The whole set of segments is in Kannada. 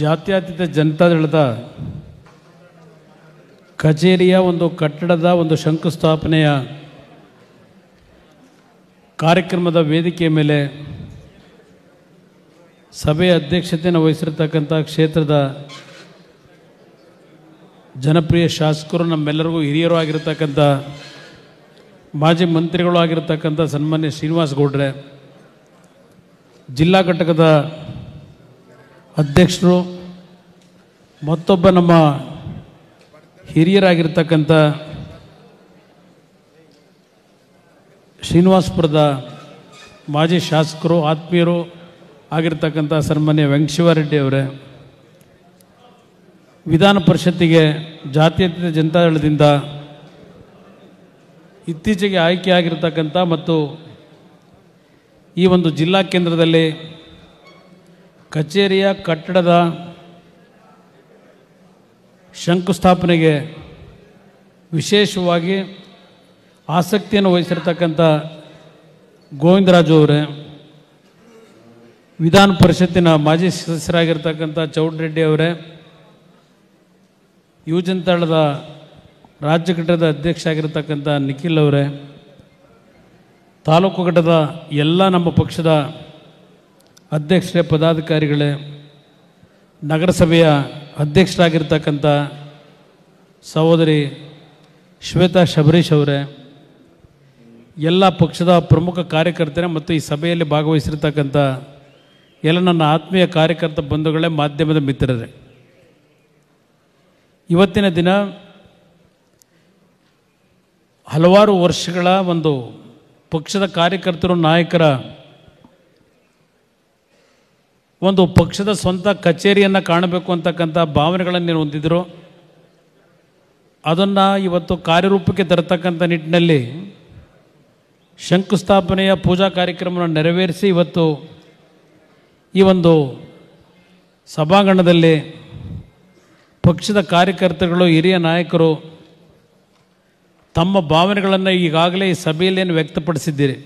ಜಾತ್ಯತೀತ ಜನತಾದಳದ ಕಚೇರಿಯ ಒಂದು ಕಟ್ಟಡದ ಒಂದು ಶಂಕುಸ್ಥಾಪನೆಯ ಕಾರ್ಯಕ್ರಮದ ವೇದಿಕೆಯ ಮೇಲೆ ಸಭೆಯ ಅಧ್ಯಕ್ಷತೆಯನ್ನು ವಹಿಸಿರತಕ್ಕಂಥ ಕ್ಷೇತ್ರದ ಜನಪ್ರಿಯ ಶಾಸಕರು ನಮ್ಮೆಲ್ಲರಿಗೂ ಹಿರಿಯರು ಆಗಿರತಕ್ಕಂಥ ಮಾಜಿ ಮಂತ್ರಿಗಳು ಆಗಿರತಕ್ಕಂಥ ಸನ್ಮಾನ್ಯ ಶ್ರೀನಿವಾಸ ಗೌಡ್ರೆ ಜಿಲ್ಲಾ ಘಟಕದ ಅಧ್ಯಕ್ಷರು ಮತ್ತೊಬ್ಬ ನಮ್ಮ ಹಿರಿಯರಾಗಿರ್ತಕ್ಕಂಥ ಶ್ರೀನಿವಾಸಪುರದ ಮಾಜಿ ಶಾಸಕರು ಆತ್ಮೀಯರು ಆಗಿರ್ತಕ್ಕಂಥ ಸನ್ಮಾನ್ಯ ವೆಂಕಟಶಿವಾರೆಡ್ಡಿ ಅವರೇ ವಿಧಾನ ಪರಿಷತ್ತಿಗೆ ಜಾತ್ಯತೀತ ಜನತಾದಳದಿಂದ ಇತ್ತೀಚೆಗೆ ಆಯ್ಕೆಯಾಗಿರ್ತಕ್ಕಂಥ ಮತ್ತು ಈ ಒಂದು ಜಿಲ್ಲಾ ಕೇಂದ್ರದಲ್ಲಿ ಕಚೇರಿಯ ಕಟ್ಟಡದ ಶಂಕುಸ್ಥಾಪನೆಗೆ ವಿಶೇಷವಾಗಿ ಆಸಕ್ತಿಯನ್ನು ವಹಿಸಿರ್ತಕ್ಕಂಥ ಗೋವಿಂದರಾಜು ಅವರೇ ವಿಧಾನ ಪರಿಷತ್ತಿನ ಮಾಜಿ ಸದಸ್ಯರಾಗಿರ್ತಕ್ಕಂಥ ರೆಡ್ಡಿ ಅವರೇ ಯುವಜನತಾಳದ ರಾಜ್ಯ ಘಟಕದ ಅಧ್ಯಕ್ಷ ಆಗಿರ್ತಕ್ಕಂಥ ನಿಖಿಲ್ ಅವರೇ ತಾಲೂಕು ಘಟದ ಎಲ್ಲ ನಮ್ಮ ಪಕ್ಷದ ಅಧ್ಯಕ್ಷರೇ ಪದಾಧಿಕಾರಿಗಳೇ ನಗರಸಭೆಯ ಅಧ್ಯಕ್ಷರಾಗಿರ್ತಕ್ಕಂಥ ಸಹೋದರಿ ಶ್ವೇತಾ ಶಬರೀಶ್ ಅವರೇ ಎಲ್ಲ ಪಕ್ಷದ ಪ್ರಮುಖ ಕಾರ್ಯಕರ್ತರೇ ಮತ್ತು ಈ ಸಭೆಯಲ್ಲಿ ಭಾಗವಹಿಸಿರ್ತಕ್ಕಂಥ ಎಲ್ಲ ನನ್ನ ಆತ್ಮೀಯ ಕಾರ್ಯಕರ್ತ ಬಂಧುಗಳೇ ಮಾಧ್ಯಮದ ಮಿತ್ರರೇ ಇವತ್ತಿನ ದಿನ ಹಲವಾರು ವರ್ಷಗಳ ಒಂದು ಪಕ್ಷದ ಕಾರ್ಯಕರ್ತರು ನಾಯಕರ ಒಂದು ಪಕ್ಷದ ಸ್ವಂತ ಕಚೇರಿಯನ್ನು ಕಾಣಬೇಕು ಅಂತಕ್ಕಂಥ ಭಾವನೆಗಳನ್ನು ನೀವು ಹೊಂದಿದ್ರು ಅದನ್ನು ಇವತ್ತು ಕಾರ್ಯರೂಪಕ್ಕೆ ತರತಕ್ಕಂಥ ನಿಟ್ಟಿನಲ್ಲಿ ಶಂಕುಸ್ಥಾಪನೆಯ ಪೂಜಾ ಕಾರ್ಯಕ್ರಮವನ್ನು ನೆರವೇರಿಸಿ ಇವತ್ತು ಈ ಒಂದು ಸಭಾಂಗಣದಲ್ಲಿ ಪಕ್ಷದ ಕಾರ್ಯಕರ್ತರುಗಳು ಹಿರಿಯ ನಾಯಕರು ತಮ್ಮ ಭಾವನೆಗಳನ್ನು ಈಗಾಗಲೇ ಈ ಸಭೆಯಲ್ಲೇನು ವ್ಯಕ್ತಪಡಿಸಿದ್ದೀರಿ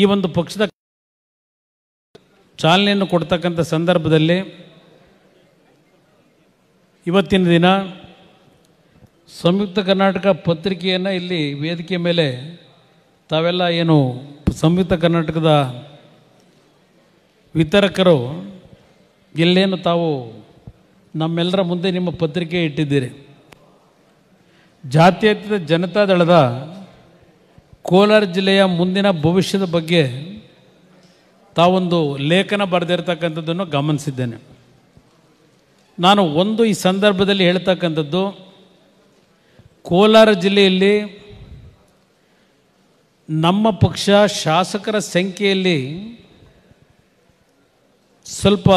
ಈ ಒಂದು ಪಕ್ಷದ ಚಾಲನೆಯನ್ನು ಕೊಡ್ತಕ್ಕಂಥ ಸಂದರ್ಭದಲ್ಲಿ ಇವತ್ತಿನ ದಿನ ಸಂಯುಕ್ತ ಕರ್ನಾಟಕ ಪತ್ರಿಕೆಯನ್ನು ಇಲ್ಲಿ ವೇದಿಕೆ ಮೇಲೆ ತಾವೆಲ್ಲ ಏನು ಸಂಯುಕ್ತ ಕರ್ನಾಟಕದ ವಿತರಕರು ಇಲ್ಲೇನು ತಾವು ನಮ್ಮೆಲ್ಲರ ಮುಂದೆ ನಿಮ್ಮ ಪತ್ರಿಕೆ ಇಟ್ಟಿದ್ದೀರಿ ಜಾತ್ಯತೀತ ದಳದ ಕೋಲಾರ ಜಿಲ್ಲೆಯ ಮುಂದಿನ ಭವಿಷ್ಯದ ಬಗ್ಗೆ ತಾವೊಂದು ಲೇಖನ ಬರೆದಿರ್ತಕ್ಕಂಥದ್ದನ್ನು ಗಮನಿಸಿದ್ದೇನೆ ನಾನು ಒಂದು ಈ ಸಂದರ್ಭದಲ್ಲಿ ಹೇಳ್ತಕ್ಕಂಥದ್ದು ಕೋಲಾರ ಜಿಲ್ಲೆಯಲ್ಲಿ ನಮ್ಮ ಪಕ್ಷ ಶಾಸಕರ ಸಂಖ್ಯೆಯಲ್ಲಿ ಸ್ವಲ್ಪ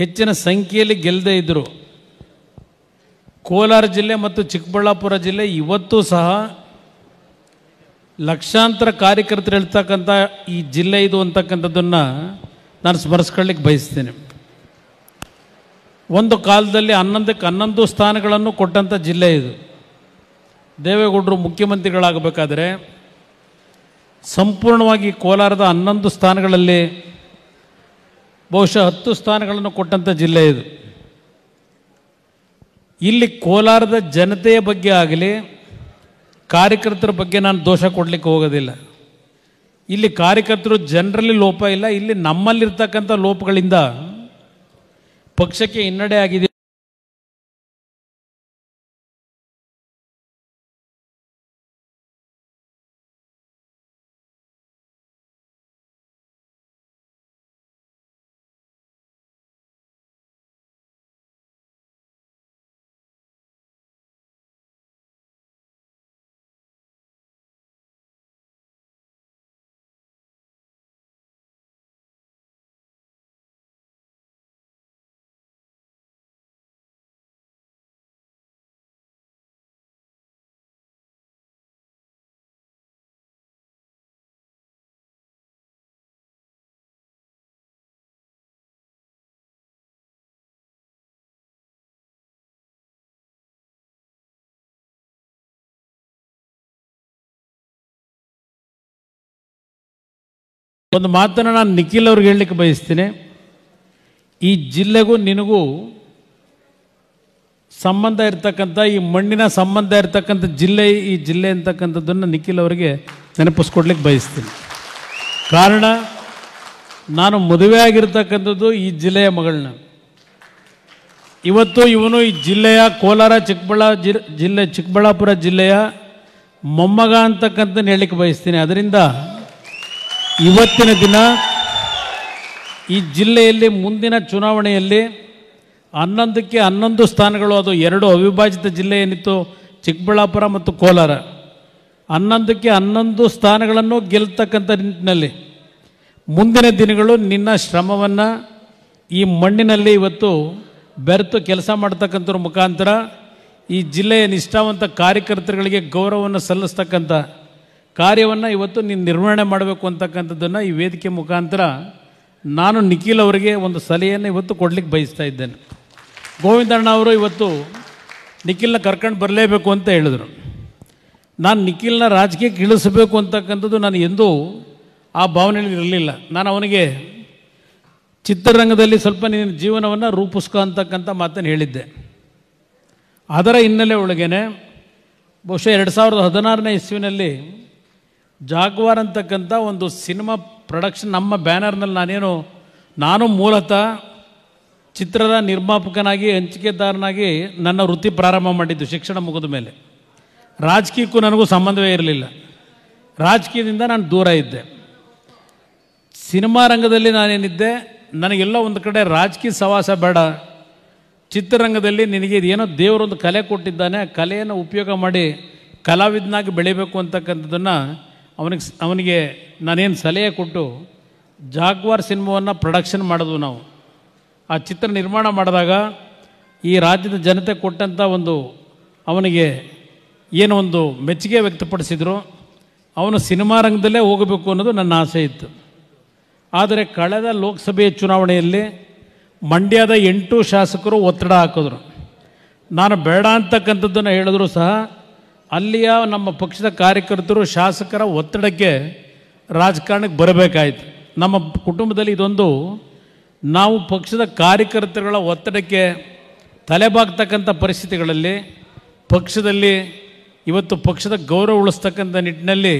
ಹೆಚ್ಚಿನ ಸಂಖ್ಯೆಯಲ್ಲಿ ಗೆಲ್ಲದೇ ಇದ್ದರು ಕೋಲಾರ ಜಿಲ್ಲೆ ಮತ್ತು ಚಿಕ್ಕಬಳ್ಳಾಪುರ ಜಿಲ್ಲೆ ಇವತ್ತು ಸಹ ಲಕ್ಷಾಂತರ ಕಾರ್ಯಕರ್ತರು ಹೇಳ್ತಕ್ಕಂಥ ಈ ಜಿಲ್ಲೆ ಇದು ಅಂತಕ್ಕಂಥದ್ದನ್ನು ನಾನು ಸ್ಮರಿಸ್ಕೊಳ್ಳಿಕ್ಕೆ ಬಯಸ್ತೇನೆ ಒಂದು ಕಾಲದಲ್ಲಿ ಹನ್ನೊಂದಕ್ಕೆ ಹನ್ನೊಂದು ಸ್ಥಾನಗಳನ್ನು ಕೊಟ್ಟಂಥ ಜಿಲ್ಲೆ ಇದು ದೇವೇಗೌಡರು ಮುಖ್ಯಮಂತ್ರಿಗಳಾಗಬೇಕಾದ್ರೆ ಸಂಪೂರ್ಣವಾಗಿ ಕೋಲಾರದ ಹನ್ನೊಂದು ಸ್ಥಾನಗಳಲ್ಲಿ ಬಹುಶಃ ಹತ್ತು ಸ್ಥಾನಗಳನ್ನು ಕೊಟ್ಟಂಥ ಜಿಲ್ಲೆ ಇದು ಇಲ್ಲಿ ಕೋಲಾರದ ಜನತೆಯ ಬಗ್ಗೆ ಆಗಲಿ ಕಾರ್ಯಕರ್ತರ ಬಗ್ಗೆ ನಾನು ದೋಷ ಕೊಡಲಿಕ್ಕೆ ಹೋಗೋದಿಲ್ಲ ಇಲ್ಲಿ ಕಾರ್ಯಕರ್ತರು ಜನರಲ್ಲಿ ಲೋಪ ಇಲ್ಲ ಇಲ್ಲಿ ನಮ್ಮಲ್ಲಿರ್ತಕ್ಕಂಥ ಲೋಪಗಳಿಂದ ಪಕ್ಷಕ್ಕೆ ಹಿನ್ನಡೆ ಆಗಿದೆ ಒಂದು ಮಾತನ್ನು ನಾನು ನಿಖಿಲ್ ಅವ್ರಿಗೆ ಹೇಳಲಿಕ್ಕೆ ಬಯಸ್ತೀನಿ ಈ ಜಿಲ್ಲೆಗೂ ನಿನಗೂ ಸಂಬಂಧ ಇರ್ತಕ್ಕಂಥ ಈ ಮಣ್ಣಿನ ಸಂಬಂಧ ಇರ್ತಕ್ಕಂಥ ಜಿಲ್ಲೆ ಈ ಜಿಲ್ಲೆ ಅಂತಕ್ಕಂಥದ್ದನ್ನು ನಿಖಿಲ್ ಅವರಿಗೆ ನೆನಪಿಸ್ಕೊಡ್ಲಿಕ್ಕೆ ಬಯಸ್ತೀನಿ ಕಾರಣ ನಾನು ಮದುವೆ ಆಗಿರ್ತಕ್ಕಂಥದ್ದು ಈ ಜಿಲ್ಲೆಯ ಮಗಳನ್ನ ಇವತ್ತು ಇವನು ಈ ಜಿಲ್ಲೆಯ ಕೋಲಾರ ಚಿಕ್ಕಬಳ್ಳಾ ಜಿಲ್ಲೆ ಚಿಕ್ಕಬಳ್ಳಾಪುರ ಜಿಲ್ಲೆಯ ಮೊಮ್ಮಗ ಅಂತಕ್ಕಂಥ ಹೇಳಲಿಕ್ಕೆ ಬಯಸ್ತೀನಿ ಅದರಿಂದ ಇವತ್ತಿನ ದಿನ ಈ ಜಿಲ್ಲೆಯಲ್ಲಿ ಮುಂದಿನ ಚುನಾವಣೆಯಲ್ಲಿ ಹನ್ನೊಂದಕ್ಕೆ ಹನ್ನೊಂದು ಸ್ಥಾನಗಳು ಅದು ಎರಡು ಅವಿಭಾಜಿತ ಜಿಲ್ಲೆ ಏನಿತ್ತು ಚಿಕ್ಕಬಳ್ಳಾಪುರ ಮತ್ತು ಕೋಲಾರ ಹನ್ನೊಂದಕ್ಕೆ ಹನ್ನೊಂದು ಸ್ಥಾನಗಳನ್ನು ಗೆಲ್ತಕ್ಕಂಥ ನಿಟ್ಟಿನಲ್ಲಿ ಮುಂದಿನ ದಿನಗಳು ನಿನ್ನ ಶ್ರಮವನ್ನು ಈ ಮಣ್ಣಿನಲ್ಲಿ ಇವತ್ತು ಬೆರೆತು ಕೆಲಸ ಮಾಡ್ತಕ್ಕಂಥವ್ರ ಮುಖಾಂತರ ಈ ಜಿಲ್ಲೆಯ ನಿಷ್ಠಾವಂತ ಕಾರ್ಯಕರ್ತರುಗಳಿಗೆ ಗೌರವವನ್ನು ಸಲ್ಲಿಸ್ತಕ್ಕಂಥ ಕಾರ್ಯವನ್ನು ಇವತ್ತು ನೀನು ನಿರ್ವಹಣೆ ಮಾಡಬೇಕು ಅಂತಕ್ಕಂಥದ್ದನ್ನು ಈ ವೇದಿಕೆ ಮುಖಾಂತರ ನಾನು ನಿಖಿಲ್ ಅವರಿಗೆ ಒಂದು ಸಲಹೆಯನ್ನು ಇವತ್ತು ಕೊಡಲಿಕ್ಕೆ ಬಯಸ್ತಾ ಇದ್ದೇನೆ ಗೋವಿಂದಣ್ಣ ಅವರು ಇವತ್ತು ನಿಖಿಲ್ನ ಕರ್ಕೊಂಡು ಬರಲೇಬೇಕು ಅಂತ ಹೇಳಿದರು ನಾನು ನಿಖಿಲ್ನ ರಾಜಕೀಯಕ್ಕೆ ಇಳಿಸಬೇಕು ಅಂತಕ್ಕಂಥದ್ದು ನಾನು ಎಂದೂ ಆ ಭಾವನೆಯಲ್ಲಿ ಇರಲಿಲ್ಲ ನಾನು ಅವನಿಗೆ ಚಿತ್ರರಂಗದಲ್ಲಿ ಸ್ವಲ್ಪ ನಿನ್ನ ಜೀವನವನ್ನು ರೂಪಿಸ್ಕೊ ಅಂತಕ್ಕಂಥ ಮಾತನ್ನು ಹೇಳಿದ್ದೆ ಅದರ ಹಿನ್ನೆಲೆ ಒಳಗೇನೆ ಬಹುಶಃ ಎರಡು ಸಾವಿರದ ಹದಿನಾರನೇ ಇಸ್ವಿನಲ್ಲಿ ಜಾಗ್ವಾರ್ ಅಂತಕ್ಕಂಥ ಒಂದು ಸಿನಿಮಾ ಪ್ರೊಡಕ್ಷನ್ ನಮ್ಮ ಬ್ಯಾನರ್ನಲ್ಲಿ ನಾನೇನು ನಾನು ಮೂಲತಃ ಚಿತ್ರದ ನಿರ್ಮಾಪಕನಾಗಿ ಹಂಚಿಕೆದಾರನಾಗಿ ನನ್ನ ವೃತ್ತಿ ಪ್ರಾರಂಭ ಮಾಡಿದ್ದು ಶಿಕ್ಷಣ ಮುಗಿದ ಮೇಲೆ ರಾಜಕೀಯಕ್ಕೂ ನನಗೂ ಸಂಬಂಧವೇ ಇರಲಿಲ್ಲ ರಾಜಕೀಯದಿಂದ ನಾನು ದೂರ ಇದ್ದೆ ಸಿನಿಮಾ ರಂಗದಲ್ಲಿ ನಾನೇನಿದ್ದೆ ನನಗೆಲ್ಲ ಒಂದು ಕಡೆ ರಾಜಕೀಯ ಸವಾಸ ಬೇಡ ಚಿತ್ರರಂಗದಲ್ಲಿ ನಿನಗೆ ಇದೇನೋ ದೇವರೊಂದು ಕಲೆ ಕೊಟ್ಟಿದ್ದಾನೆ ಆ ಕಲೆಯನ್ನು ಉಪಯೋಗ ಮಾಡಿ ಕಲಾವಿದನಾಗಿ ಬೆಳೀಬೇಕು ಅಂತಕ್ಕಂಥದ್ದನ್ನು ಅವನಿಗೆ ಅವನಿಗೆ ನಾನೇನು ಸಲಹೆ ಕೊಟ್ಟು ಜಾಗ್ವಾರ್ ಸಿನಿಮಾವನ್ನು ಪ್ರೊಡಕ್ಷನ್ ಮಾಡಿದ್ವು ನಾವು ಆ ಚಿತ್ರ ನಿರ್ಮಾಣ ಮಾಡಿದಾಗ ಈ ರಾಜ್ಯದ ಜನತೆ ಕೊಟ್ಟಂಥ ಒಂದು ಅವನಿಗೆ ಏನೋ ಒಂದು ಮೆಚ್ಚುಗೆ ವ್ಯಕ್ತಪಡಿಸಿದ್ರು ಅವನು ಸಿನಿಮಾ ರಂಗದಲ್ಲೇ ಹೋಗಬೇಕು ಅನ್ನೋದು ನನ್ನ ಆಸೆ ಇತ್ತು ಆದರೆ ಕಳೆದ ಲೋಕಸಭೆ ಚುನಾವಣೆಯಲ್ಲಿ ಮಂಡ್ಯದ ಎಂಟು ಶಾಸಕರು ಒತ್ತಡ ಹಾಕಿದ್ರು ನಾನು ಬೇಡ ಅಂತಕ್ಕಂಥದ್ದನ್ನು ಹೇಳಿದ್ರು ಸಹ ಅಲ್ಲಿಯ ನಮ್ಮ ಪಕ್ಷದ ಕಾರ್ಯಕರ್ತರು ಶಾಸಕರ ಒತ್ತಡಕ್ಕೆ ರಾಜಕಾರಣಕ್ಕೆ ಬರಬೇಕಾಯಿತು ನಮ್ಮ ಕುಟುಂಬದಲ್ಲಿ ಇದೊಂದು ನಾವು ಪಕ್ಷದ ಕಾರ್ಯಕರ್ತರುಗಳ ಒತ್ತಡಕ್ಕೆ ತಲೆಬಾಗ್ತಕ್ಕಂಥ ಪರಿಸ್ಥಿತಿಗಳಲ್ಲಿ ಪಕ್ಷದಲ್ಲಿ ಇವತ್ತು ಪಕ್ಷದ ಗೌರವ ಉಳಿಸ್ತಕ್ಕಂಥ ನಿಟ್ಟಿನಲ್ಲಿ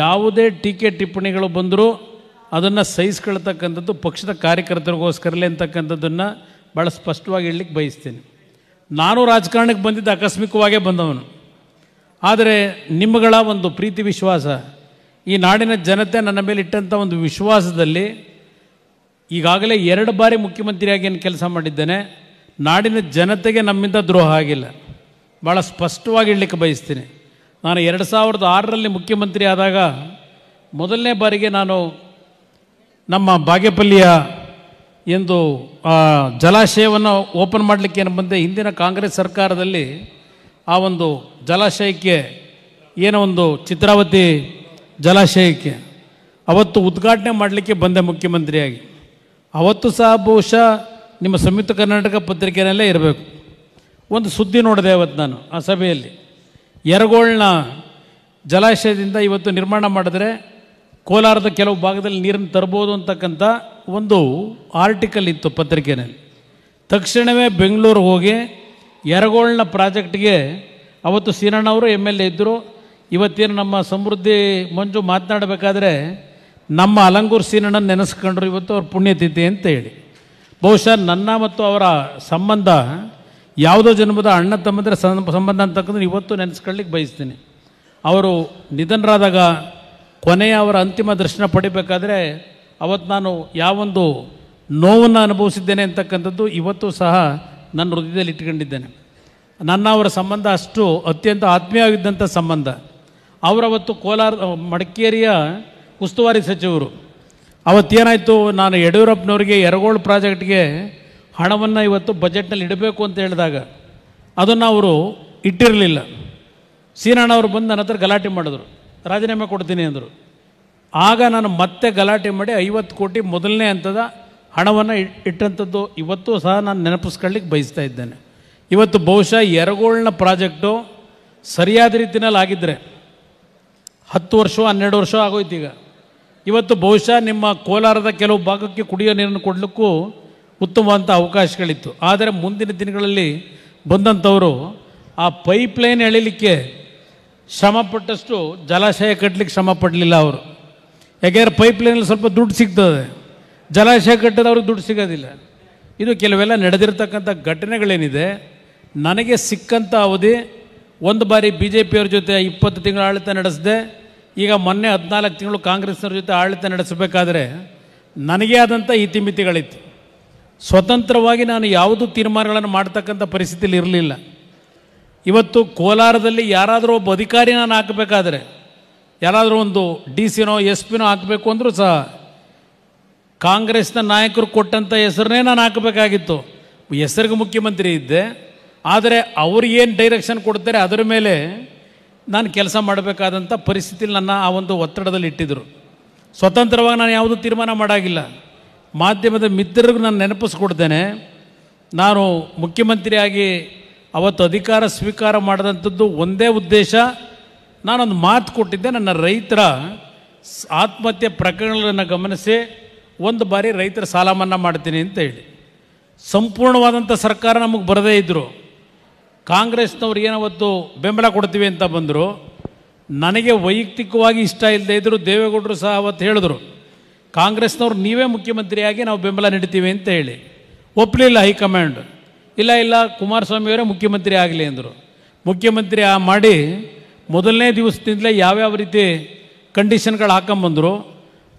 ಯಾವುದೇ ಟೀಕೆ ಟಿಪ್ಪಣಿಗಳು ಬಂದರೂ ಅದನ್ನು ಸಹಿಸ್ಕೊಳ್ತಕ್ಕಂಥದ್ದು ಪಕ್ಷದ ಕಾರ್ಯಕರ್ತರಿಗೋಸ್ಕರಲ್ಲೇ ಅಂತಕ್ಕಂಥದ್ದನ್ನು ಭಾಳ ಸ್ಪಷ್ಟವಾಗಿ ಹೇಳಲಿಕ್ಕೆ ಬಯಸ್ತೇನೆ ನಾನು ರಾಜಕಾರಣಕ್ಕೆ ಬಂದಿದ್ದು ಆಕಸ್ಮಿಕವಾಗೇ ಬಂದವನು ಆದರೆ ನಿಮ್ಮಗಳ ಒಂದು ಪ್ರೀತಿ ವಿಶ್ವಾಸ ಈ ನಾಡಿನ ಜನತೆ ನನ್ನ ಮೇಲೆ ಇಟ್ಟಂಥ ಒಂದು ವಿಶ್ವಾಸದಲ್ಲಿ ಈಗಾಗಲೇ ಎರಡು ಬಾರಿ ಮುಖ್ಯಮಂತ್ರಿಯಾಗಿ ಏನು ಕೆಲಸ ಮಾಡಿದ್ದೇನೆ ನಾಡಿನ ಜನತೆಗೆ ನಮ್ಮಿಂದ ದ್ರೋಹ ಆಗಿಲ್ಲ ಭಾಳ ಸ್ಪಷ್ಟವಾಗಿ ಹೇಳಲಿಕ್ಕೆ ಬಯಸ್ತೀನಿ ನಾನು ಎರಡು ಸಾವಿರದ ಆರರಲ್ಲಿ ಮುಖ್ಯಮಂತ್ರಿ ಆದಾಗ ಮೊದಲನೇ ಬಾರಿಗೆ ನಾನು ನಮ್ಮ ಬಾಗೇಪಲ್ಲಿಯ ಎಂದು ಜಲಾಶಯವನ್ನು ಓಪನ್ ಮಾಡಲಿಕ್ಕೆ ಏನು ಬಂದೆ ಹಿಂದಿನ ಕಾಂಗ್ರೆಸ್ ಸರ್ಕಾರದಲ್ಲಿ ಆ ಒಂದು ಜಲಾಶಯಕ್ಕೆ ಏನೋ ಒಂದು ಚಿತ್ರಾವತಿ ಜಲಾಶಯಕ್ಕೆ ಅವತ್ತು ಉದ್ಘಾಟನೆ ಮಾಡಲಿಕ್ಕೆ ಬಂದೆ ಮುಖ್ಯಮಂತ್ರಿಯಾಗಿ ಅವತ್ತು ಸಹ ಬಹುಶಃ ನಿಮ್ಮ ಸಂಯುಕ್ತ ಕರ್ನಾಟಕ ಪತ್ರಿಕೆಯಲ್ಲೇ ಇರಬೇಕು ಒಂದು ಸುದ್ದಿ ನೋಡಿದೆ ಅವತ್ತು ನಾನು ಆ ಸಭೆಯಲ್ಲಿ ಎರಗೋಳನ ಜಲಾಶಯದಿಂದ ಇವತ್ತು ನಿರ್ಮಾಣ ಮಾಡಿದ್ರೆ ಕೋಲಾರದ ಕೆಲವು ಭಾಗದಲ್ಲಿ ನೀರನ್ನು ತರ್ಬೋದು ಅಂತಕ್ಕಂಥ ಒಂದು ಆರ್ಟಿಕಲ್ ಇತ್ತು ಪತ್ರಿಕೆಯಲ್ಲಿ ತಕ್ಷಣವೇ ಬೆಂಗಳೂರು ಹೋಗಿ ಯರಗೋಳ್ನ ಪ್ರಾಜೆಕ್ಟ್ಗೆ ಅವತ್ತು ಸೀನಣ್ಣವರು ಎಮ್ ಎಲ್ ಎ ಇದ್ದರು ಇವತ್ತೇನು ನಮ್ಮ ಸಮೃದ್ಧಿ ಮಂಜು ಮಾತನಾಡಬೇಕಾದ್ರೆ ನಮ್ಮ ಅಲಂಗೂರು ಸೀನಣ್ಣ ನೆನೆಸ್ಕೊಂಡ್ರು ಇವತ್ತು ಅವ್ರ ಪುಣ್ಯತಿಥಿ ಅಂತ ಹೇಳಿ ಬಹುಶಃ ನನ್ನ ಮತ್ತು ಅವರ ಸಂಬಂಧ ಯಾವುದೋ ಜನ್ಮದ ಅಣ್ಣ ತಮ್ಮದರ ಸಂಬಂಧ ಅಂತಕ್ಕಂದ್ರೆ ಇವತ್ತು ನೆನೆಸ್ಕೊಳ್ಳಿಕ್ಕೆ ಬಯಸ್ತೀನಿ ಅವರು ನಿಧನರಾದಾಗ ಕೊನೆಯ ಅವರ ಅಂತಿಮ ದರ್ಶನ ಪಡಿಬೇಕಾದ್ರೆ ಅವತ್ತು ನಾನು ಯಾವೊಂದು ನೋವನ್ನು ಅನುಭವಿಸಿದ್ದೇನೆ ಅಂತಕ್ಕಂಥದ್ದು ಇವತ್ತು ಸಹ ನನ್ನ ಹೃದಯದಲ್ಲಿ ಇಟ್ಕೊಂಡಿದ್ದೇನೆ ನನ್ನ ಅವರ ಸಂಬಂಧ ಅಷ್ಟು ಅತ್ಯಂತ ಆತ್ಮೀಯವಾಗಿದ್ದಂಥ ಸಂಬಂಧ ಅವರವತ್ತು ಕೋಲಾರ ಮಡಿಕೇರಿಯ ಉಸ್ತುವಾರಿ ಸಚಿವರು ಅವತ್ತೇನಾಯಿತು ನಾನು ಯಡಿಯೂರಪ್ಪನವ್ರಿಗೆ ಎರಗೋಳು ಪ್ರಾಜೆಕ್ಟ್ಗೆ ಹಣವನ್ನು ಇವತ್ತು ಬಜೆಟ್ನಲ್ಲಿ ಇಡಬೇಕು ಅಂತ ಹೇಳಿದಾಗ ಅದನ್ನು ಅವರು ಇಟ್ಟಿರಲಿಲ್ಲ ಸೀನಣ್ಣವ್ರು ಬಂದು ನನ್ನ ಹತ್ರ ಗಲಾಟೆ ಮಾಡಿದ್ರು ರಾಜೀನಾಮೆ ಕೊಡ್ತೀನಿ ಅಂದರು ಆಗ ನಾನು ಮತ್ತೆ ಗಲಾಟೆ ಮಾಡಿ ಐವತ್ತು ಕೋಟಿ ಮೊದಲನೇ ಹಂತದ ಹಣವನ್ನು ಇಟ್ಟಂಥದ್ದು ಇವತ್ತು ಸಹ ನಾನು ನೆನಪಿಸ್ಕೊಳ್ಳಿಕ್ಕೆ ಬಯಸ್ತಾ ಇದ್ದೇನೆ ಇವತ್ತು ಬಹುಶಃ ಎರಗೋಳ್ನ ಪ್ರಾಜೆಕ್ಟು ಸರಿಯಾದ ರೀತಿಯಲ್ಲಿ ಆಗಿದ್ದರೆ ಹತ್ತು ವರ್ಷ ಹನ್ನೆರಡು ವರ್ಷ ಆಗೋಯ್ತು ಈಗ ಇವತ್ತು ಬಹುಶಃ ನಿಮ್ಮ ಕೋಲಾರದ ಕೆಲವು ಭಾಗಕ್ಕೆ ಕುಡಿಯೋ ನೀರನ್ನು ಕೊಡಲಿಕ್ಕೂ ಉತ್ತಮವಾದಂಥ ಅವಕಾಶಗಳಿತ್ತು ಆದರೆ ಮುಂದಿನ ದಿನಗಳಲ್ಲಿ ಬಂದಂಥವರು ಆ ಪೈಪ್ಲೈನ್ ಎಳೀಲಿಕ್ಕೆ ಶ್ರಮಪಟ್ಟಷ್ಟು ಜಲಾಶಯ ಕಟ್ಟಲಿಕ್ಕೆ ಶ್ರಮ ಪಡಲಿಲ್ಲ ಅವರು ಯಾಕೆಂದರೆ ಪೈಪ್ಲೈನಲ್ಲಿ ಸ್ವಲ್ಪ ದುಡ್ಡು ಸಿಗ್ತದೆ ಜಲಾಶಯ ಕಟ್ಟದವ್ರಿಗೆ ದುಡ್ಡು ಸಿಗೋದಿಲ್ಲ ಇದು ಕೆಲವೆಲ್ಲ ನಡೆದಿರ್ತಕ್ಕಂಥ ಘಟನೆಗಳೇನಿದೆ ನನಗೆ ಸಿಕ್ಕಂಥ ಅವಧಿ ಒಂದು ಬಾರಿ ಬಿ ಜೆ ಪಿಯವ್ರ ಜೊತೆ ಇಪ್ಪತ್ತು ತಿಂಗಳು ಆಡಳಿತ ನಡೆಸಿದೆ ಈಗ ಮೊನ್ನೆ ಹದಿನಾಲ್ಕು ತಿಂಗಳು ಕಾಂಗ್ರೆಸ್ನವ್ರ ಜೊತೆ ಆಡಳಿತ ನಡೆಸಬೇಕಾದ್ರೆ ನನಗೇ ಆದಂಥ ಇತಿಮಿತಿಗಳಿತ್ತು ಸ್ವತಂತ್ರವಾಗಿ ನಾನು ಯಾವುದೂ ತೀರ್ಮಾನಗಳನ್ನು ಮಾಡ್ತಕ್ಕಂಥ ಪರಿಸ್ಥಿತಿಯಲ್ಲಿ ಇರಲಿಲ್ಲ ಇವತ್ತು ಕೋಲಾರದಲ್ಲಿ ಯಾರಾದರೂ ಒಬ್ಬ ಅಧಿಕಾರಿ ನಾನು ಹಾಕಬೇಕಾದ್ರೆ ಯಾರಾದರೂ ಒಂದು ಡಿ ಸಿನೋ ಎಸ್ ಪಿನೋ ಹಾಕಬೇಕು ಅಂದರೂ ಸಹ ಕಾಂಗ್ರೆಸ್ನ ನಾಯಕರು ಕೊಟ್ಟಂಥ ಹೆಸರನ್ನೇ ನಾನು ಹಾಕಬೇಕಾಗಿತ್ತು ಹೆಸರಿಗೆ ಮುಖ್ಯಮಂತ್ರಿ ಇದ್ದೆ ಆದರೆ ಅವರು ಏನು ಡೈರೆಕ್ಷನ್ ಕೊಡ್ತಾರೆ ಅದರ ಮೇಲೆ ನಾನು ಕೆಲಸ ಮಾಡಬೇಕಾದಂಥ ಪರಿಸ್ಥಿತಿಲಿ ನನ್ನ ಆ ಒಂದು ಒತ್ತಡದಲ್ಲಿ ಇಟ್ಟಿದ್ದರು ಸ್ವತಂತ್ರವಾಗಿ ನಾನು ಯಾವುದೂ ತೀರ್ಮಾನ ಮಾಡಾಗಿಲ್ಲ ಮಾಧ್ಯಮದ ಮಿತ್ರರಿಗೂ ನಾನು ನೆನಪಿಸ್ಕೊಡ್ತೇನೆ ನಾನು ಮುಖ್ಯಮಂತ್ರಿಯಾಗಿ ಅವತ್ತು ಅಧಿಕಾರ ಸ್ವೀಕಾರ ಮಾಡಿದಂಥದ್ದು ಒಂದೇ ಉದ್ದೇಶ ನಾನೊಂದು ಮಾತು ಕೊಟ್ಟಿದ್ದೆ ನನ್ನ ರೈತರ ಆತ್ಮಹತ್ಯೆ ಪ್ರಕರಣಗಳನ್ನು ಗಮನಿಸಿ ಒಂದು ಬಾರಿ ರೈತರ ಸಾಲ ಮನ್ನಾ ಮಾಡ್ತೀನಿ ಅಂತ ಹೇಳಿ ಸಂಪೂರ್ಣವಾದಂಥ ಸರ್ಕಾರ ನಮಗೆ ಬರದೇ ಇದ್ದರು ಕಾಂಗ್ರೆಸ್ನವ್ರು ಏನವತ್ತು ಬೆಂಬಲ ಕೊಡ್ತೀವಿ ಅಂತ ಬಂದರು ನನಗೆ ವೈಯಕ್ತಿಕವಾಗಿ ಇಷ್ಟ ಇಲ್ಲದೆ ಇದ್ದರು ದೇವೇಗೌಡರು ಸಹ ಅವತ್ತು ಹೇಳಿದ್ರು ಕಾಂಗ್ರೆಸ್ನವ್ರು ನೀವೇ ಮುಖ್ಯಮಂತ್ರಿಯಾಗಿ ನಾವು ಬೆಂಬಲ ನೀಡ್ತೀವಿ ಅಂತ ಹೇಳಿ ಒಪ್ಪಲಿಲ್ಲ ಹೈಕಮಾಂಡ್ ಇಲ್ಲ ಇಲ್ಲ ಕುಮಾರಸ್ವಾಮಿಯವರೇ ಮುಖ್ಯಮಂತ್ರಿ ಆಗಲಿ ಅಂದರು ಮುಖ್ಯಮಂತ್ರಿ ಆ ಮಾಡಿ ಮೊದಲನೇ ದಿವಸದಿಂದಲೇ ಯಾವ್ಯಾವ ರೀತಿ ಕಂಡೀಷನ್ಗಳು ಹಾಕೊಂಬಂದರು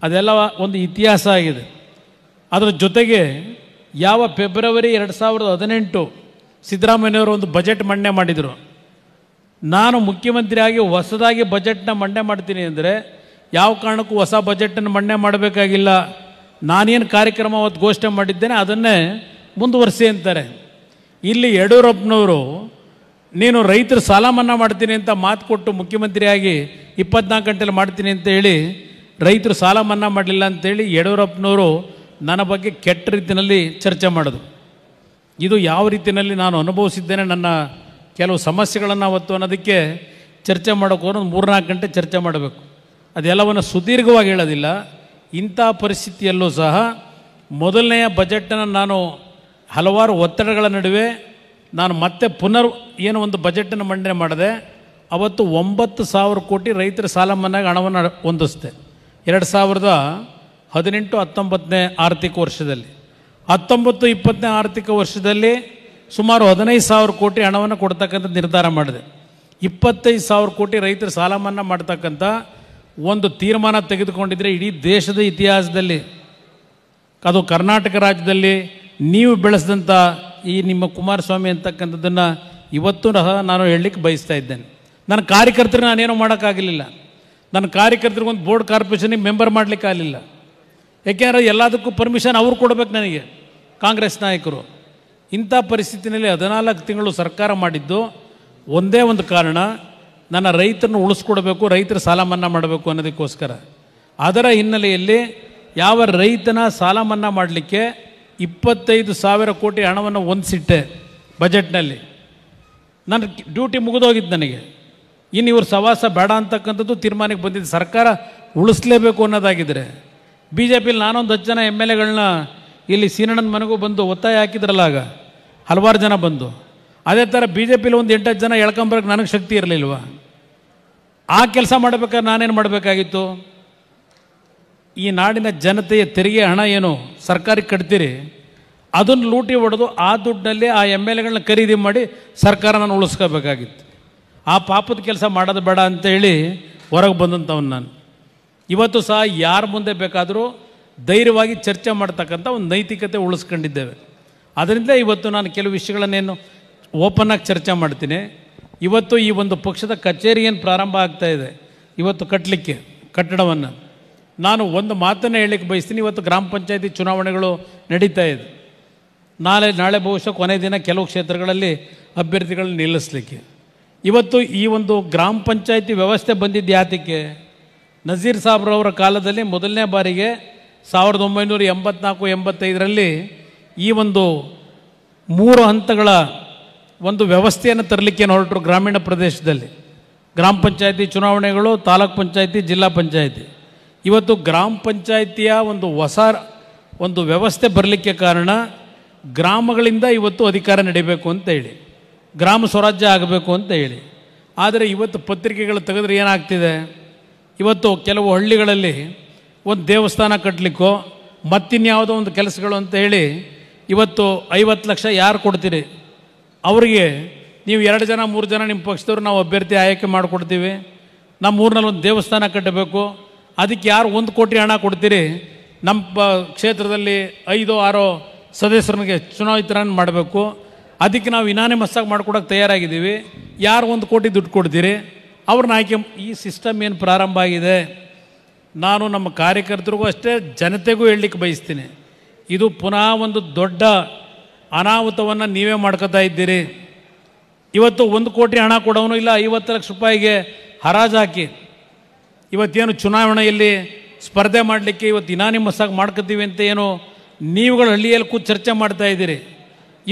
ಅದೆಲ್ಲ ಒಂದು ಇತಿಹಾಸ ಆಗಿದೆ ಅದರ ಜೊತೆಗೆ ಯಾವ ಫೆಬ್ರವರಿ ಎರಡು ಸಾವಿರದ ಹದಿನೆಂಟು ಸಿದ್ದರಾಮಯ್ಯವರು ಒಂದು ಬಜೆಟ್ ಮಂಡನೆ ಮಾಡಿದರು ನಾನು ಮುಖ್ಯಮಂತ್ರಿಯಾಗಿ ಹೊಸದಾಗಿ ಬಜೆಟ್ನ ಮಂಡನೆ ಮಾಡ್ತೀನಿ ಅಂದರೆ ಯಾವ ಕಾರಣಕ್ಕೂ ಹೊಸ ಬಜೆಟನ್ನು ಮಂಡನೆ ಮಾಡಬೇಕಾಗಿಲ್ಲ ನಾನೇನು ಕಾರ್ಯಕ್ರಮ ಅವತ್ತು ಘೋಷಣೆ ಮಾಡಿದ್ದೇನೆ ಅದನ್ನೇ ಮುಂದುವರಿಸಿ ಅಂತಾರೆ ಇಲ್ಲಿ ಯಡಿಯೂರಪ್ಪನವರು ನೀನು ರೈತರ ಸಾಲ ಮನ್ನಾ ಮಾಡ್ತೀನಿ ಅಂತ ಮಾತು ಕೊಟ್ಟು ಮುಖ್ಯಮಂತ್ರಿಯಾಗಿ ಇಪ್ಪತ್ನಾಲ್ಕು ಗಂಟೆಲಿ ಮಾಡ್ತೀನಿ ಅಂತ ಹೇಳಿ ರೈತರು ಸಾಲ ಮನ್ನಾ ಮಾಡಲಿಲ್ಲ ಅಂತೇಳಿ ಯಡಿಯೂರಪ್ಪನವರು ನನ್ನ ಬಗ್ಗೆ ಕೆಟ್ಟ ರೀತಿಯಲ್ಲಿ ಚರ್ಚೆ ಮಾಡೋದು ಇದು ಯಾವ ರೀತಿಯಲ್ಲಿ ನಾನು ಅನುಭವಿಸಿದ್ದೇನೆ ನನ್ನ ಕೆಲವು ಸಮಸ್ಯೆಗಳನ್ನು ಅವತ್ತು ಅನ್ನೋದಕ್ಕೆ ಚರ್ಚೆ ಮಾಡೋಕ್ಕೋದ್ರೆ ಒಂದು ಮೂರ್ನಾಲ್ಕು ಗಂಟೆ ಚರ್ಚೆ ಮಾಡಬೇಕು ಅದೆಲ್ಲವನ್ನು ಸುದೀರ್ಘವಾಗಿ ಹೇಳೋದಿಲ್ಲ ಇಂಥ ಪರಿಸ್ಥಿತಿಯಲ್ಲೂ ಸಹ ಮೊದಲನೆಯ ಬಜೆಟನ್ನು ನಾನು ಹಲವಾರು ಒತ್ತಡಗಳ ನಡುವೆ ನಾನು ಮತ್ತೆ ಪುನರ್ ಏನು ಒಂದು ಬಜೆಟನ್ನು ಮಂಡನೆ ಮಾಡಿದೆ ಅವತ್ತು ಒಂಬತ್ತು ಸಾವಿರ ಕೋಟಿ ರೈತರ ಸಾಲ ಮನ್ನಾಗೆ ಹಣವನ್ನು ಹೊಂದಿಸ್ತೆ ಎರಡು ಸಾವಿರದ ಹದಿನೆಂಟು ಹತ್ತೊಂಬತ್ತನೇ ಆರ್ಥಿಕ ವರ್ಷದಲ್ಲಿ ಹತ್ತೊಂಬತ್ತು ಇಪ್ಪತ್ತನೇ ಆರ್ಥಿಕ ವರ್ಷದಲ್ಲಿ ಸುಮಾರು ಹದಿನೈದು ಸಾವಿರ ಕೋಟಿ ಹಣವನ್ನು ಕೊಡ್ತಕ್ಕಂಥ ನಿರ್ಧಾರ ಮಾಡಿದೆ ಇಪ್ಪತ್ತೈದು ಸಾವಿರ ಕೋಟಿ ರೈತರ ಸಾಲ ಮನ್ನಾ ಮಾಡ್ತಕ್ಕಂಥ ಒಂದು ತೀರ್ಮಾನ ತೆಗೆದುಕೊಂಡಿದ್ರೆ ಇಡೀ ದೇಶದ ಇತಿಹಾಸದಲ್ಲಿ ಅದು ಕರ್ನಾಟಕ ರಾಜ್ಯದಲ್ಲಿ ನೀವು ಬೆಳೆಸಿದಂಥ ಈ ನಿಮ್ಮ ಕುಮಾರಸ್ವಾಮಿ ಅಂತಕ್ಕಂಥದ್ದನ್ನು ಇವತ್ತು ನಾನು ಹೇಳಲಿಕ್ಕೆ ಬಯಸ್ತಾ ಇದ್ದೇನೆ ನನ್ನ ಕಾರ್ಯಕರ್ತರು ನಾನೇನೂ ಮಾಡೋಕ್ಕಾಗಲಿಲ್ಲ ನನ್ನ ಕಾರ್ಯಕರ್ತರಿಗೆ ಒಂದು ಬೋರ್ಡ್ ಕಾರ್ಪೊರೇಷನಿಗೆ ಮೆಂಬರ್ ಮಾಡಲಿಕ್ಕೆ ಆಗಲಿಲ್ಲ ಯಾಕೆಂದರೆ ಎಲ್ಲದಕ್ಕೂ ಪರ್ಮಿಷನ್ ಅವರು ಕೊಡಬೇಕು ನನಗೆ ಕಾಂಗ್ರೆಸ್ ನಾಯಕರು ಇಂಥ ಪರಿಸ್ಥಿತಿನಲ್ಲಿ ಹದಿನಾಲ್ಕು ತಿಂಗಳು ಸರ್ಕಾರ ಮಾಡಿದ್ದು ಒಂದೇ ಒಂದು ಕಾರಣ ನನ್ನ ರೈತರನ್ನು ಉಳಿಸ್ಕೊಡ್ಬೇಕು ರೈತರ ಸಾಲ ಮನ್ನಾ ಮಾಡಬೇಕು ಅನ್ನೋದಕ್ಕೋಸ್ಕರ ಅದರ ಹಿನ್ನೆಲೆಯಲ್ಲಿ ಯಾವ ರೈತನ ಸಾಲ ಮನ್ನಾ ಮಾಡಲಿಕ್ಕೆ ಇಪ್ಪತ್ತೈದು ಸಾವಿರ ಕೋಟಿ ಹಣವನ್ನು ಹೊಂದಿಸಿಟ್ಟೆ ಬಜೆಟ್ನಲ್ಲಿ ನನ್ನ ಡ್ಯೂಟಿ ಮುಗಿದೋಗಿದ್ದು ನನಗೆ ಇನ್ನು ಇವ್ರ ಸವಾಸ ಬೇಡ ಅಂತಕ್ಕಂಥದ್ದು ತೀರ್ಮಾನಕ್ಕೆ ಬಂದಿದ್ದು ಸರ್ಕಾರ ಉಳಿಸ್ಲೇಬೇಕು ಅನ್ನೋದಾಗಿದ್ದರೆ ಬಿ ಜೆ ಪಿಲಿ ನಾನೊಂದು ಹತ್ತು ಜನ ಎಮ್ ಎಲ್ ಎಗಳನ್ನ ಇಲ್ಲಿ ಸೀನಣ್ಣನ ಮನೆಗೂ ಬಂದು ಒತ್ತಾಯ ಹಾಕಿದ್ರಲ್ಲ ಆಗ ಹಲವಾರು ಜನ ಬಂದು ಅದೇ ಥರ ಬಿ ಜೆ ಪಿಲಿ ಒಂದು ಎಂಟತ್ತು ಜನ ಎಳ್ಕೊಂಬರಕ್ಕೆ ನನಗೆ ಶಕ್ತಿ ಇರಲಿಲ್ವ ಆ ಕೆಲಸ ಮಾಡಬೇಕಾದ್ರೆ ನಾನೇನು ಮಾಡಬೇಕಾಗಿತ್ತು ಈ ನಾಡಿನ ಜನತೆಯ ತೆರಿಗೆ ಹಣ ಏನು ಸರ್ಕಾರಕ್ಕೆ ಕಟ್ತೀರಿ ಅದನ್ನು ಲೂಟಿ ಹೊಡೆದು ಆ ದುಡ್ಡಿನಲ್ಲಿ ಆ ಎಮ್ ಎಲ್ ಎಗಳನ್ನ ಖರೀದಿ ಮಾಡಿ ಸರ್ಕಾರನ ಉಳಿಸ್ಕೋಬೇಕಾಗಿತ್ತು ಆ ಪಾಪದ ಕೆಲಸ ಮಾಡೋದು ಬೇಡ ಅಂತೇಳಿ ಹೊರಗೆ ಬಂದಂಥವ್ನು ನಾನು ಇವತ್ತು ಸಹ ಯಾರ ಮುಂದೆ ಬೇಕಾದರೂ ಧೈರ್ಯವಾಗಿ ಚರ್ಚೆ ಮಾಡ್ತಕ್ಕಂಥ ಒಂದು ನೈತಿಕತೆ ಉಳಿಸ್ಕೊಂಡಿದ್ದೇವೆ ಅದರಿಂದ ಇವತ್ತು ನಾನು ಕೆಲವು ವಿಷಯಗಳನ್ನೇನು ಓಪನ್ ಆಗಿ ಚರ್ಚೆ ಮಾಡ್ತೀನಿ ಇವತ್ತು ಈ ಒಂದು ಪಕ್ಷದ ಕಚೇರಿ ಏನು ಪ್ರಾರಂಭ ಆಗ್ತಾ ಇದೆ ಇವತ್ತು ಕಟ್ಟಲಿಕ್ಕೆ ಕಟ್ಟಡವನ್ನು ನಾನು ಒಂದು ಮಾತನ್ನು ಹೇಳಲಿಕ್ಕೆ ಬಯಸ್ತೀನಿ ಇವತ್ತು ಗ್ರಾಮ ಪಂಚಾಯತಿ ಚುನಾವಣೆಗಳು ನಡೀತಾ ಇದೆ ನಾಳೆ ನಾಳೆ ಬಹುಶಃ ಕೊನೆ ದಿನ ಕೆಲವು ಕ್ಷೇತ್ರಗಳಲ್ಲಿ ಅಭ್ಯರ್ಥಿಗಳನ್ನ ನಿಲ್ಲಿಸ್ಲಿಕ್ಕೆ ಇವತ್ತು ಈ ಒಂದು ಗ್ರಾಮ ಪಂಚಾಯತಿ ವ್ಯವಸ್ಥೆ ಬಂದಿದ್ದ ಯಾತಕ್ಕೆ ನಜೀರ್ ಸಾಬ್ರವರ ಕಾಲದಲ್ಲಿ ಮೊದಲನೇ ಬಾರಿಗೆ ಸಾವಿರದ ಒಂಬೈನೂರ ಎಂಬತ್ನಾಲ್ಕು ಎಂಬತ್ತೈದರಲ್ಲಿ ಈ ಒಂದು ಮೂರು ಹಂತಗಳ ಒಂದು ವ್ಯವಸ್ಥೆಯನ್ನು ತರಲಿಕ್ಕೆ ಹೊರಟರು ಗ್ರಾಮೀಣ ಪ್ರದೇಶದಲ್ಲಿ ಗ್ರಾಮ ಪಂಚಾಯತಿ ಚುನಾವಣೆಗಳು ತಾಲೂಕ್ ಪಂಚಾಯತಿ ಜಿಲ್ಲಾ ಪಂಚಾಯತಿ ಇವತ್ತು ಗ್ರಾಮ ಪಂಚಾಯತಿಯ ಒಂದು ಹೊಸ ಒಂದು ವ್ಯವಸ್ಥೆ ಬರಲಿಕ್ಕೆ ಕಾರಣ ಗ್ರಾಮಗಳಿಂದ ಇವತ್ತು ಅಧಿಕಾರ ನಡೀಬೇಕು ಹೇಳಿ ಗ್ರಾಮ ಸ್ವರಾಜ್ಯ ಆಗಬೇಕು ಅಂತ ಹೇಳಿ ಆದರೆ ಇವತ್ತು ಪತ್ರಿಕೆಗಳು ತೆಗೆದ್ರೆ ಏನಾಗ್ತಿದೆ ಇವತ್ತು ಕೆಲವು ಹಳ್ಳಿಗಳಲ್ಲಿ ಒಂದು ದೇವಸ್ಥಾನ ಕಟ್ಟಲಿಕ್ಕೋ ಮತ್ತಿನ್ಯಾವುದೋ ಒಂದು ಕೆಲಸಗಳು ಅಂತ ಹೇಳಿ ಇವತ್ತು ಐವತ್ತು ಲಕ್ಷ ಯಾರು ಕೊಡ್ತೀರಿ ಅವರಿಗೆ ನೀವು ಎರಡು ಜನ ಮೂರು ಜನ ನಿಮ್ಮ ಪಕ್ಷದವ್ರು ನಾವು ಅಭ್ಯರ್ಥಿ ಆಯ್ಕೆ ಮಾಡಿಕೊಡ್ತೀವಿ ನಮ್ಮ ಊರಿನಲ್ಲಿ ಒಂದು ದೇವಸ್ಥಾನ ಕಟ್ಟಬೇಕು ಅದಕ್ಕೆ ಯಾರು ಒಂದು ಕೋಟಿ ಹಣ ಕೊಡ್ತೀರಿ ನಮ್ಮ ಕ್ಷೇತ್ರದಲ್ಲಿ ಐದೋ ಆರೋ ಸದಸ್ಯರನಿಗೆ ಚುನಾಯಿತರನ್ನು ಮಾಡಬೇಕು ಅದಕ್ಕೆ ನಾವು ಇನಾನೆ ಮಸ್ಸಾಗಿ ಮಾಡ್ಕೊಡೋಕೆ ತಯಾರಾಗಿದ್ದೀವಿ ಯಾರು ಒಂದು ಕೋಟಿ ದುಡ್ಡು ಕೊಡ್ತೀರಿ ಅವ್ರನ್ನ ಆಯ್ಕೆ ಈ ಸಿಸ್ಟಮ್ ಏನು ಪ್ರಾರಂಭ ಆಗಿದೆ ನಾನು ನಮ್ಮ ಕಾರ್ಯಕರ್ತರಿಗೂ ಅಷ್ಟೇ ಜನತೆಗೂ ಹೇಳಲಿಕ್ಕೆ ಬಯಸ್ತೀನಿ ಇದು ಪುನಃ ಒಂದು ದೊಡ್ಡ ಅನಾಹುತವನ್ನು ನೀವೇ ಮಾಡ್ಕೋತಾ ಇದ್ದೀರಿ ಇವತ್ತು ಒಂದು ಕೋಟಿ ಹಣ ಕೊಡೋನು ಇಲ್ಲ ಐವತ್ತು ಲಕ್ಷ ರೂಪಾಯಿಗೆ ಹರಾಜು ಹಾಕಿ ಇವತ್ತೇನು ಚುನಾವಣೆಯಲ್ಲಿ ಸ್ಪರ್ಧೆ ಮಾಡಲಿಕ್ಕೆ ಇವತ್ತು ಇನಾನಿಮಸ್ಸಾಗಿ ಮಾಡ್ಕೋತೀವಿ ಅಂತ ಏನು ನೀವುಗಳು ಹಳ್ಳಿಯಲ್ಲಿ ಕೂತು ಚರ್ಚೆ ಮಾಡ್ತಾ ಇದ್ದೀರಿ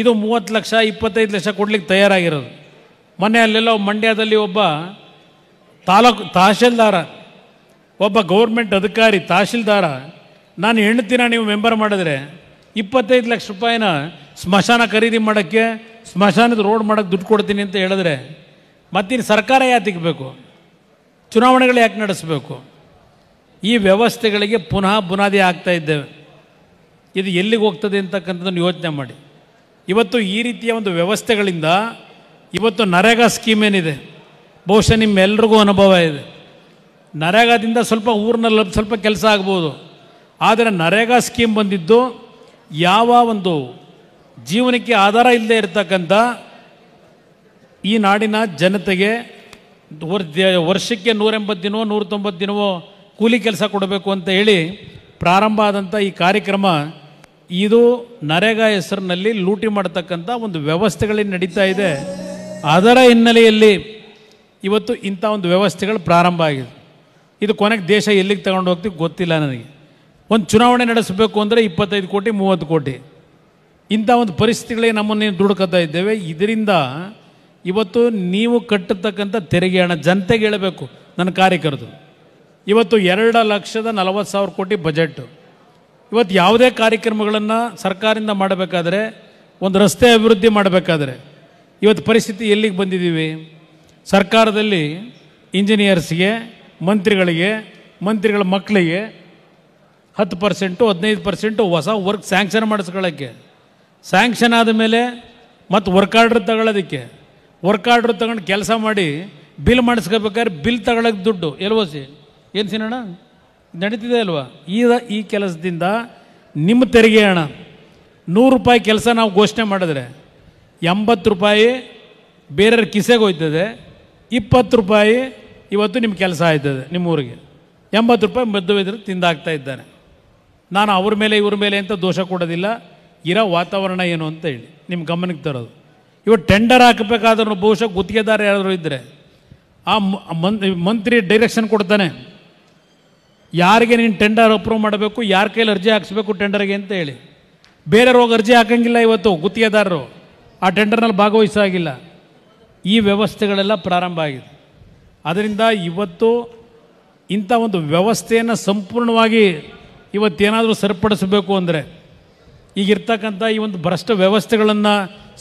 ಇದು ಮೂವತ್ತು ಲಕ್ಷ ಇಪ್ಪತ್ತೈದು ಲಕ್ಷ ಕೊಡ್ಲಿಕ್ಕೆ ತಯಾರಾಗಿರೋದು ಮೊನ್ನೆ ಅಲ್ಲೆಲ್ಲ ಮಂಡ್ಯದಲ್ಲಿ ಒಬ್ಬ ತಾಲೂಕು ತಹಶೀಲ್ದಾರ ಒಬ್ಬ ಗೌರ್ಮೆಂಟ್ ಅಧಿಕಾರಿ ತಹಶೀಲ್ದಾರ ನಾನು ಹೆಣ್ತೀನ ನೀವು ಮೆಂಬರ್ ಮಾಡಿದ್ರೆ ಇಪ್ಪತ್ತೈದು ಲಕ್ಷ ರೂಪಾಯಿನ ಸ್ಮಶಾನ ಖರೀದಿ ಮಾಡೋಕ್ಕೆ ಸ್ಮಶಾನದ ರೋಡ್ ಮಾಡೋಕ್ಕೆ ದುಡ್ಡು ಕೊಡ್ತೀನಿ ಅಂತ ಹೇಳಿದ್ರೆ ಮತ್ತಿನ್ನು ಸರ್ಕಾರ ಯಾತಿಗಬೇಕು ಚುನಾವಣೆಗಳು ಯಾಕೆ ನಡೆಸಬೇಕು ಈ ವ್ಯವಸ್ಥೆಗಳಿಗೆ ಪುನಃ ಬುನಾದಿ ಆಗ್ತಾ ಇದ್ದೇವೆ ಇದು ಎಲ್ಲಿಗೆ ಹೋಗ್ತದೆ ಅಂತಕ್ಕಂಥದ್ದನ್ನು ಯೋಚನೆ ಮಾಡಿ ಇವತ್ತು ಈ ರೀತಿಯ ಒಂದು ವ್ಯವಸ್ಥೆಗಳಿಂದ ಇವತ್ತು ನರೇಗಾ ಸ್ಕೀಮ್ ಏನಿದೆ ಬಹುಶಃ ನಿಮ್ಮೆಲ್ರಿಗೂ ಅನುಭವ ಇದೆ ನರೇಗಾದಿಂದ ಸ್ವಲ್ಪ ಊರಿನಲ್ಲಿ ಸ್ವಲ್ಪ ಕೆಲಸ ಆಗ್ಬೋದು ಆದರೆ ನರೇಗಾ ಸ್ಕೀಮ್ ಬಂದಿದ್ದು ಯಾವ ಒಂದು ಜೀವನಕ್ಕೆ ಆಧಾರ ಇಲ್ಲದೆ ಇರತಕ್ಕಂಥ ಈ ನಾಡಿನ ಜನತೆಗೆ ವರ್ಷಕ್ಕೆ ನೂರೆಂಬತ್ತು ದಿನವೋ ನೂರ ತೊಂಬತ್ತು ದಿನವೋ ಕೂಲಿ ಕೆಲಸ ಕೊಡಬೇಕು ಅಂತ ಹೇಳಿ ಪ್ರಾರಂಭ ಆದಂಥ ಈ ಕಾರ್ಯಕ್ರಮ ಇದು ನರೇಗಾ ಹೆಸರಿನಲ್ಲಿ ಲೂಟಿ ಮಾಡತಕ್ಕಂಥ ಒಂದು ವ್ಯವಸ್ಥೆಗಳೇ ನಡೀತಾ ಇದೆ ಅದರ ಹಿನ್ನೆಲೆಯಲ್ಲಿ ಇವತ್ತು ಇಂಥ ಒಂದು ವ್ಯವಸ್ಥೆಗಳು ಪ್ರಾರಂಭ ಆಗಿದೆ ಇದು ಕೊನೆಗೆ ದೇಶ ಎಲ್ಲಿಗೆ ತಗೊಂಡು ಹೋಗ್ತೀವಿ ಗೊತ್ತಿಲ್ಲ ನನಗೆ ಒಂದು ಚುನಾವಣೆ ನಡೆಸಬೇಕು ಅಂದರೆ ಇಪ್ಪತ್ತೈದು ಕೋಟಿ ಮೂವತ್ತು ಕೋಟಿ ಇಂಥ ಒಂದು ಪರಿಸ್ಥಿತಿಗಳಿಗೆ ನಮ್ಮನ್ನು ದುಡುಕತಾ ಇದ್ದೇವೆ ಇದರಿಂದ ಇವತ್ತು ನೀವು ಕಟ್ಟತಕ್ಕಂಥ ತೆರಿಗೆ ಹಣ ಜನತೆಗೆ ಹೇಳಬೇಕು ನನ್ನ ಕಾರ್ಯಕರ್ತರು ಇವತ್ತು ಎರಡು ಲಕ್ಷದ ನಲವತ್ತು ಸಾವಿರ ಕೋಟಿ ಬಜೆಟ್ಟು ಇವತ್ತು ಯಾವುದೇ ಕಾರ್ಯಕ್ರಮಗಳನ್ನು ಸರ್ಕಾರದಿಂದ ಮಾಡಬೇಕಾದ್ರೆ ಒಂದು ರಸ್ತೆ ಅಭಿವೃದ್ಧಿ ಮಾಡಬೇಕಾದ್ರೆ ಇವತ್ತು ಪರಿಸ್ಥಿತಿ ಎಲ್ಲಿಗೆ ಬಂದಿದ್ದೀವಿ ಸರ್ಕಾರದಲ್ಲಿ ಇಂಜಿನಿಯರ್ಸ್ಗೆ ಮಂತ್ರಿಗಳಿಗೆ ಮಂತ್ರಿಗಳ ಮಕ್ಕಳಿಗೆ ಹತ್ತು ಪರ್ಸೆಂಟು ಹದಿನೈದು ಪರ್ಸೆಂಟು ಹೊಸ ವರ್ಕ್ ಸ್ಯಾಂಕ್ಷನ್ ಮಾಡಿಸ್ಕೊಳ್ಳೋಕ್ಕೆ ಸ್ಯಾಂಕ್ಷನ್ ಆದ ಮೇಲೆ ಮತ್ತು ವರ್ಕ್ ಆರ್ಡ್ರ್ ತಗೊಳ್ಳೋದಕ್ಕೆ ವರ್ಕ್ ಆರ್ಡ್ರ್ ತಗೊಂಡು ಕೆಲಸ ಮಾಡಿ ಬಿಲ್ ಮಾಡಿಸ್ಕೋಬೇಕಾದ್ರೆ ಬಿಲ್ ತಗೊಳಕ್ಕೆ ದುಡ್ಡು ಎಲ್ ಸಿ ಏನು ಸಿನಣ್ಣ ನಡೀತಿದೆ ಅಲ್ವಾ ಈ ಈ ಕೆಲಸದಿಂದ ನಿಮ್ಮ ತೆರಿಗೆ ಹಣ ನೂರು ರೂಪಾಯಿ ಕೆಲಸ ನಾವು ಘೋಷಣೆ ಮಾಡಿದ್ರೆ ಎಂಬತ್ತು ರೂಪಾಯಿ ಬೇರೆಯವ್ರ ಕಿಸೆಗೆ ಹೋಯ್ತದೆ ಇಪ್ಪತ್ತು ರೂಪಾಯಿ ಇವತ್ತು ನಿಮ್ಮ ಕೆಲಸ ಆಯ್ತದೆ ನಿಮ್ಮ ಊರಿಗೆ ಎಂಬತ್ತು ರೂಪಾಯಿ ಮದ್ದು ಇದ್ರೆ ತಿಂದಾಗ್ತಾ ಇದ್ದಾನೆ ನಾನು ಅವ್ರ ಮೇಲೆ ಇವ್ರ ಮೇಲೆ ಅಂತ ದೋಷ ಕೊಡೋದಿಲ್ಲ ಇರೋ ವಾತಾವರಣ ಏನು ಅಂತ ಹೇಳಿ ನಿಮ್ಮ ಗಮನಕ್ಕೆ ತರೋದು ಇವತ್ತು ಟೆಂಡರ್ ಹಾಕಬೇಕಾದ್ರೂ ಬಹುಶಃ ಗುತ್ತಿಗೆದಾರ ಯಾರಾದರೂ ಇದ್ದರೆ ಆ ಮಂತ್ರಿ ಡೈರೆಕ್ಷನ್ ಕೊಡ್ತಾನೆ ಯಾರಿಗೆ ನೀನು ಟೆಂಡರ್ ಅಪ್ರೂವ್ ಮಾಡಬೇಕು ಯಾರ ಕೈಲಿ ಅರ್ಜಿ ಹಾಕಿಸ್ಬೇಕು ಟೆಂಡರ್ಗೆ ಅಂತ ಹೇಳಿ ರೋಗ ಅರ್ಜಿ ಹಾಕಂಗಿಲ್ಲ ಇವತ್ತು ಗುತ್ತಿಗೆದಾರರು ಆ ಟೆಂಡರ್ನಲ್ಲಿ ಆಗಿಲ್ಲ ಈ ವ್ಯವಸ್ಥೆಗಳೆಲ್ಲ ಪ್ರಾರಂಭ ಆಗಿದೆ ಅದರಿಂದ ಇವತ್ತು ಇಂಥ ಒಂದು ವ್ಯವಸ್ಥೆಯನ್ನು ಸಂಪೂರ್ಣವಾಗಿ ಇವತ್ತೇನಾದರೂ ಸರಿಪಡಿಸಬೇಕು ಅಂದರೆ ಈಗಿರ್ತಕ್ಕಂಥ ಈ ಒಂದು ಭ್ರಷ್ಟ ವ್ಯವಸ್ಥೆಗಳನ್ನು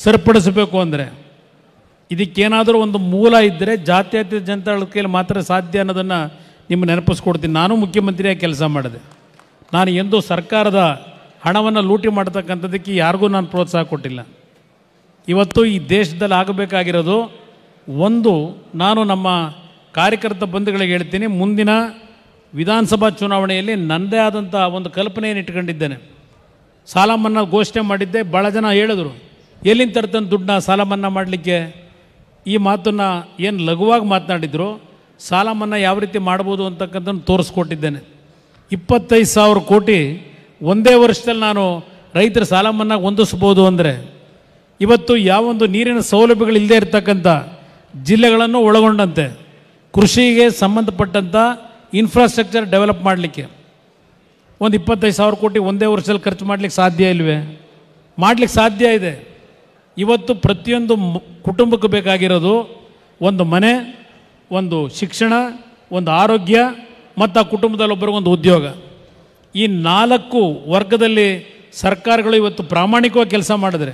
ಸರಿಪಡಿಸಬೇಕು ಅಂದರೆ ಇದಕ್ಕೇನಾದರೂ ಒಂದು ಮೂಲ ಇದ್ದರೆ ಜಾತ್ಯತೀತ ಜನತಾಳ ಕೈಯಲ್ಲಿ ಮಾತ್ರ ಸಾಧ್ಯ ಅನ್ನೋದನ್ನು ನಿಮ್ಮ ನೆನಪಿಸ್ಕೊಡ್ತೀನಿ ನಾನು ಮುಖ್ಯಮಂತ್ರಿಯಾಗಿ ಕೆಲಸ ಮಾಡಿದೆ ನಾನು ಎಂದೂ ಸರ್ಕಾರದ ಹಣವನ್ನು ಲೂಟಿ ಮಾಡ್ತಕ್ಕಂಥದ್ದಕ್ಕೆ ಯಾರಿಗೂ ನಾನು ಪ್ರೋತ್ಸಾಹ ಕೊಟ್ಟಿಲ್ಲ ಇವತ್ತು ಈ ದೇಶದಲ್ಲಿ ಆಗಬೇಕಾಗಿರೋದು ಒಂದು ನಾನು ನಮ್ಮ ಕಾರ್ಯಕರ್ತ ಬಂಧುಗಳಿಗೆ ಹೇಳ್ತೀನಿ ಮುಂದಿನ ವಿಧಾನಸಭಾ ಚುನಾವಣೆಯಲ್ಲಿ ನನ್ನದೇ ಆದಂಥ ಒಂದು ಕಲ್ಪನೆಯನ್ನು ಇಟ್ಕೊಂಡಿದ್ದೇನೆ ಸಾಲ ಮನ್ನಾ ಘೋಷಣೆ ಮಾಡಿದ್ದೆ ಭಾಳ ಜನ ಹೇಳಿದ್ರು ಎಲ್ಲಿಂದ ತರ್ತಂದು ದುಡ್ಡನ್ನ ಸಾಲ ಮನ್ನಾ ಮಾಡಲಿಕ್ಕೆ ಈ ಮಾತನ್ನು ಏನು ಲಘುವಾಗಿ ಮಾತನಾಡಿದರು ಸಾಲ ಮನ್ನಾ ಯಾವ ರೀತಿ ಮಾಡ್ಬೋದು ಅಂತಕ್ಕಂಥದ್ದು ತೋರಿಸ್ಕೊಟ್ಟಿದ್ದೇನೆ ಇಪ್ಪತ್ತೈದು ಸಾವಿರ ಕೋಟಿ ಒಂದೇ ವರ್ಷದಲ್ಲಿ ನಾನು ರೈತರ ಸಾಲ ಮನ್ನಾ ಹೊಂದಿಸ್ಬೋದು ಅಂದರೆ ಇವತ್ತು ಯಾವೊಂದು ನೀರಿನ ಸೌಲಭ್ಯಗಳು ಇಲ್ಲದೆ ಇರತಕ್ಕಂಥ ಜಿಲ್ಲೆಗಳನ್ನು ಒಳಗೊಂಡಂತೆ ಕೃಷಿಗೆ ಸಂಬಂಧಪಟ್ಟಂಥ ಇನ್ಫ್ರಾಸ್ಟ್ರಕ್ಚರ್ ಡೆವಲಪ್ ಮಾಡಲಿಕ್ಕೆ ಒಂದು ಇಪ್ಪತ್ತೈದು ಸಾವಿರ ಕೋಟಿ ಒಂದೇ ವರ್ಷದಲ್ಲಿ ಖರ್ಚು ಮಾಡಲಿಕ್ಕೆ ಸಾಧ್ಯ ಇಲ್ವೇ ಮಾಡಲಿಕ್ಕೆ ಸಾಧ್ಯ ಇದೆ ಇವತ್ತು ಪ್ರತಿಯೊಂದು ಕುಟುಂಬಕ್ಕೆ ಬೇಕಾಗಿರೋದು ಒಂದು ಮನೆ ಒಂದು ಶಿಕ್ಷಣ ಒಂದು ಆರೋಗ್ಯ ಮತ್ತು ಆ ಒಂದು ಉದ್ಯೋಗ ಈ ನಾಲ್ಕು ವರ್ಗದಲ್ಲಿ ಸರ್ಕಾರಗಳು ಇವತ್ತು ಪ್ರಾಮಾಣಿಕವಾಗಿ ಕೆಲಸ ಮಾಡಿದ್ರೆ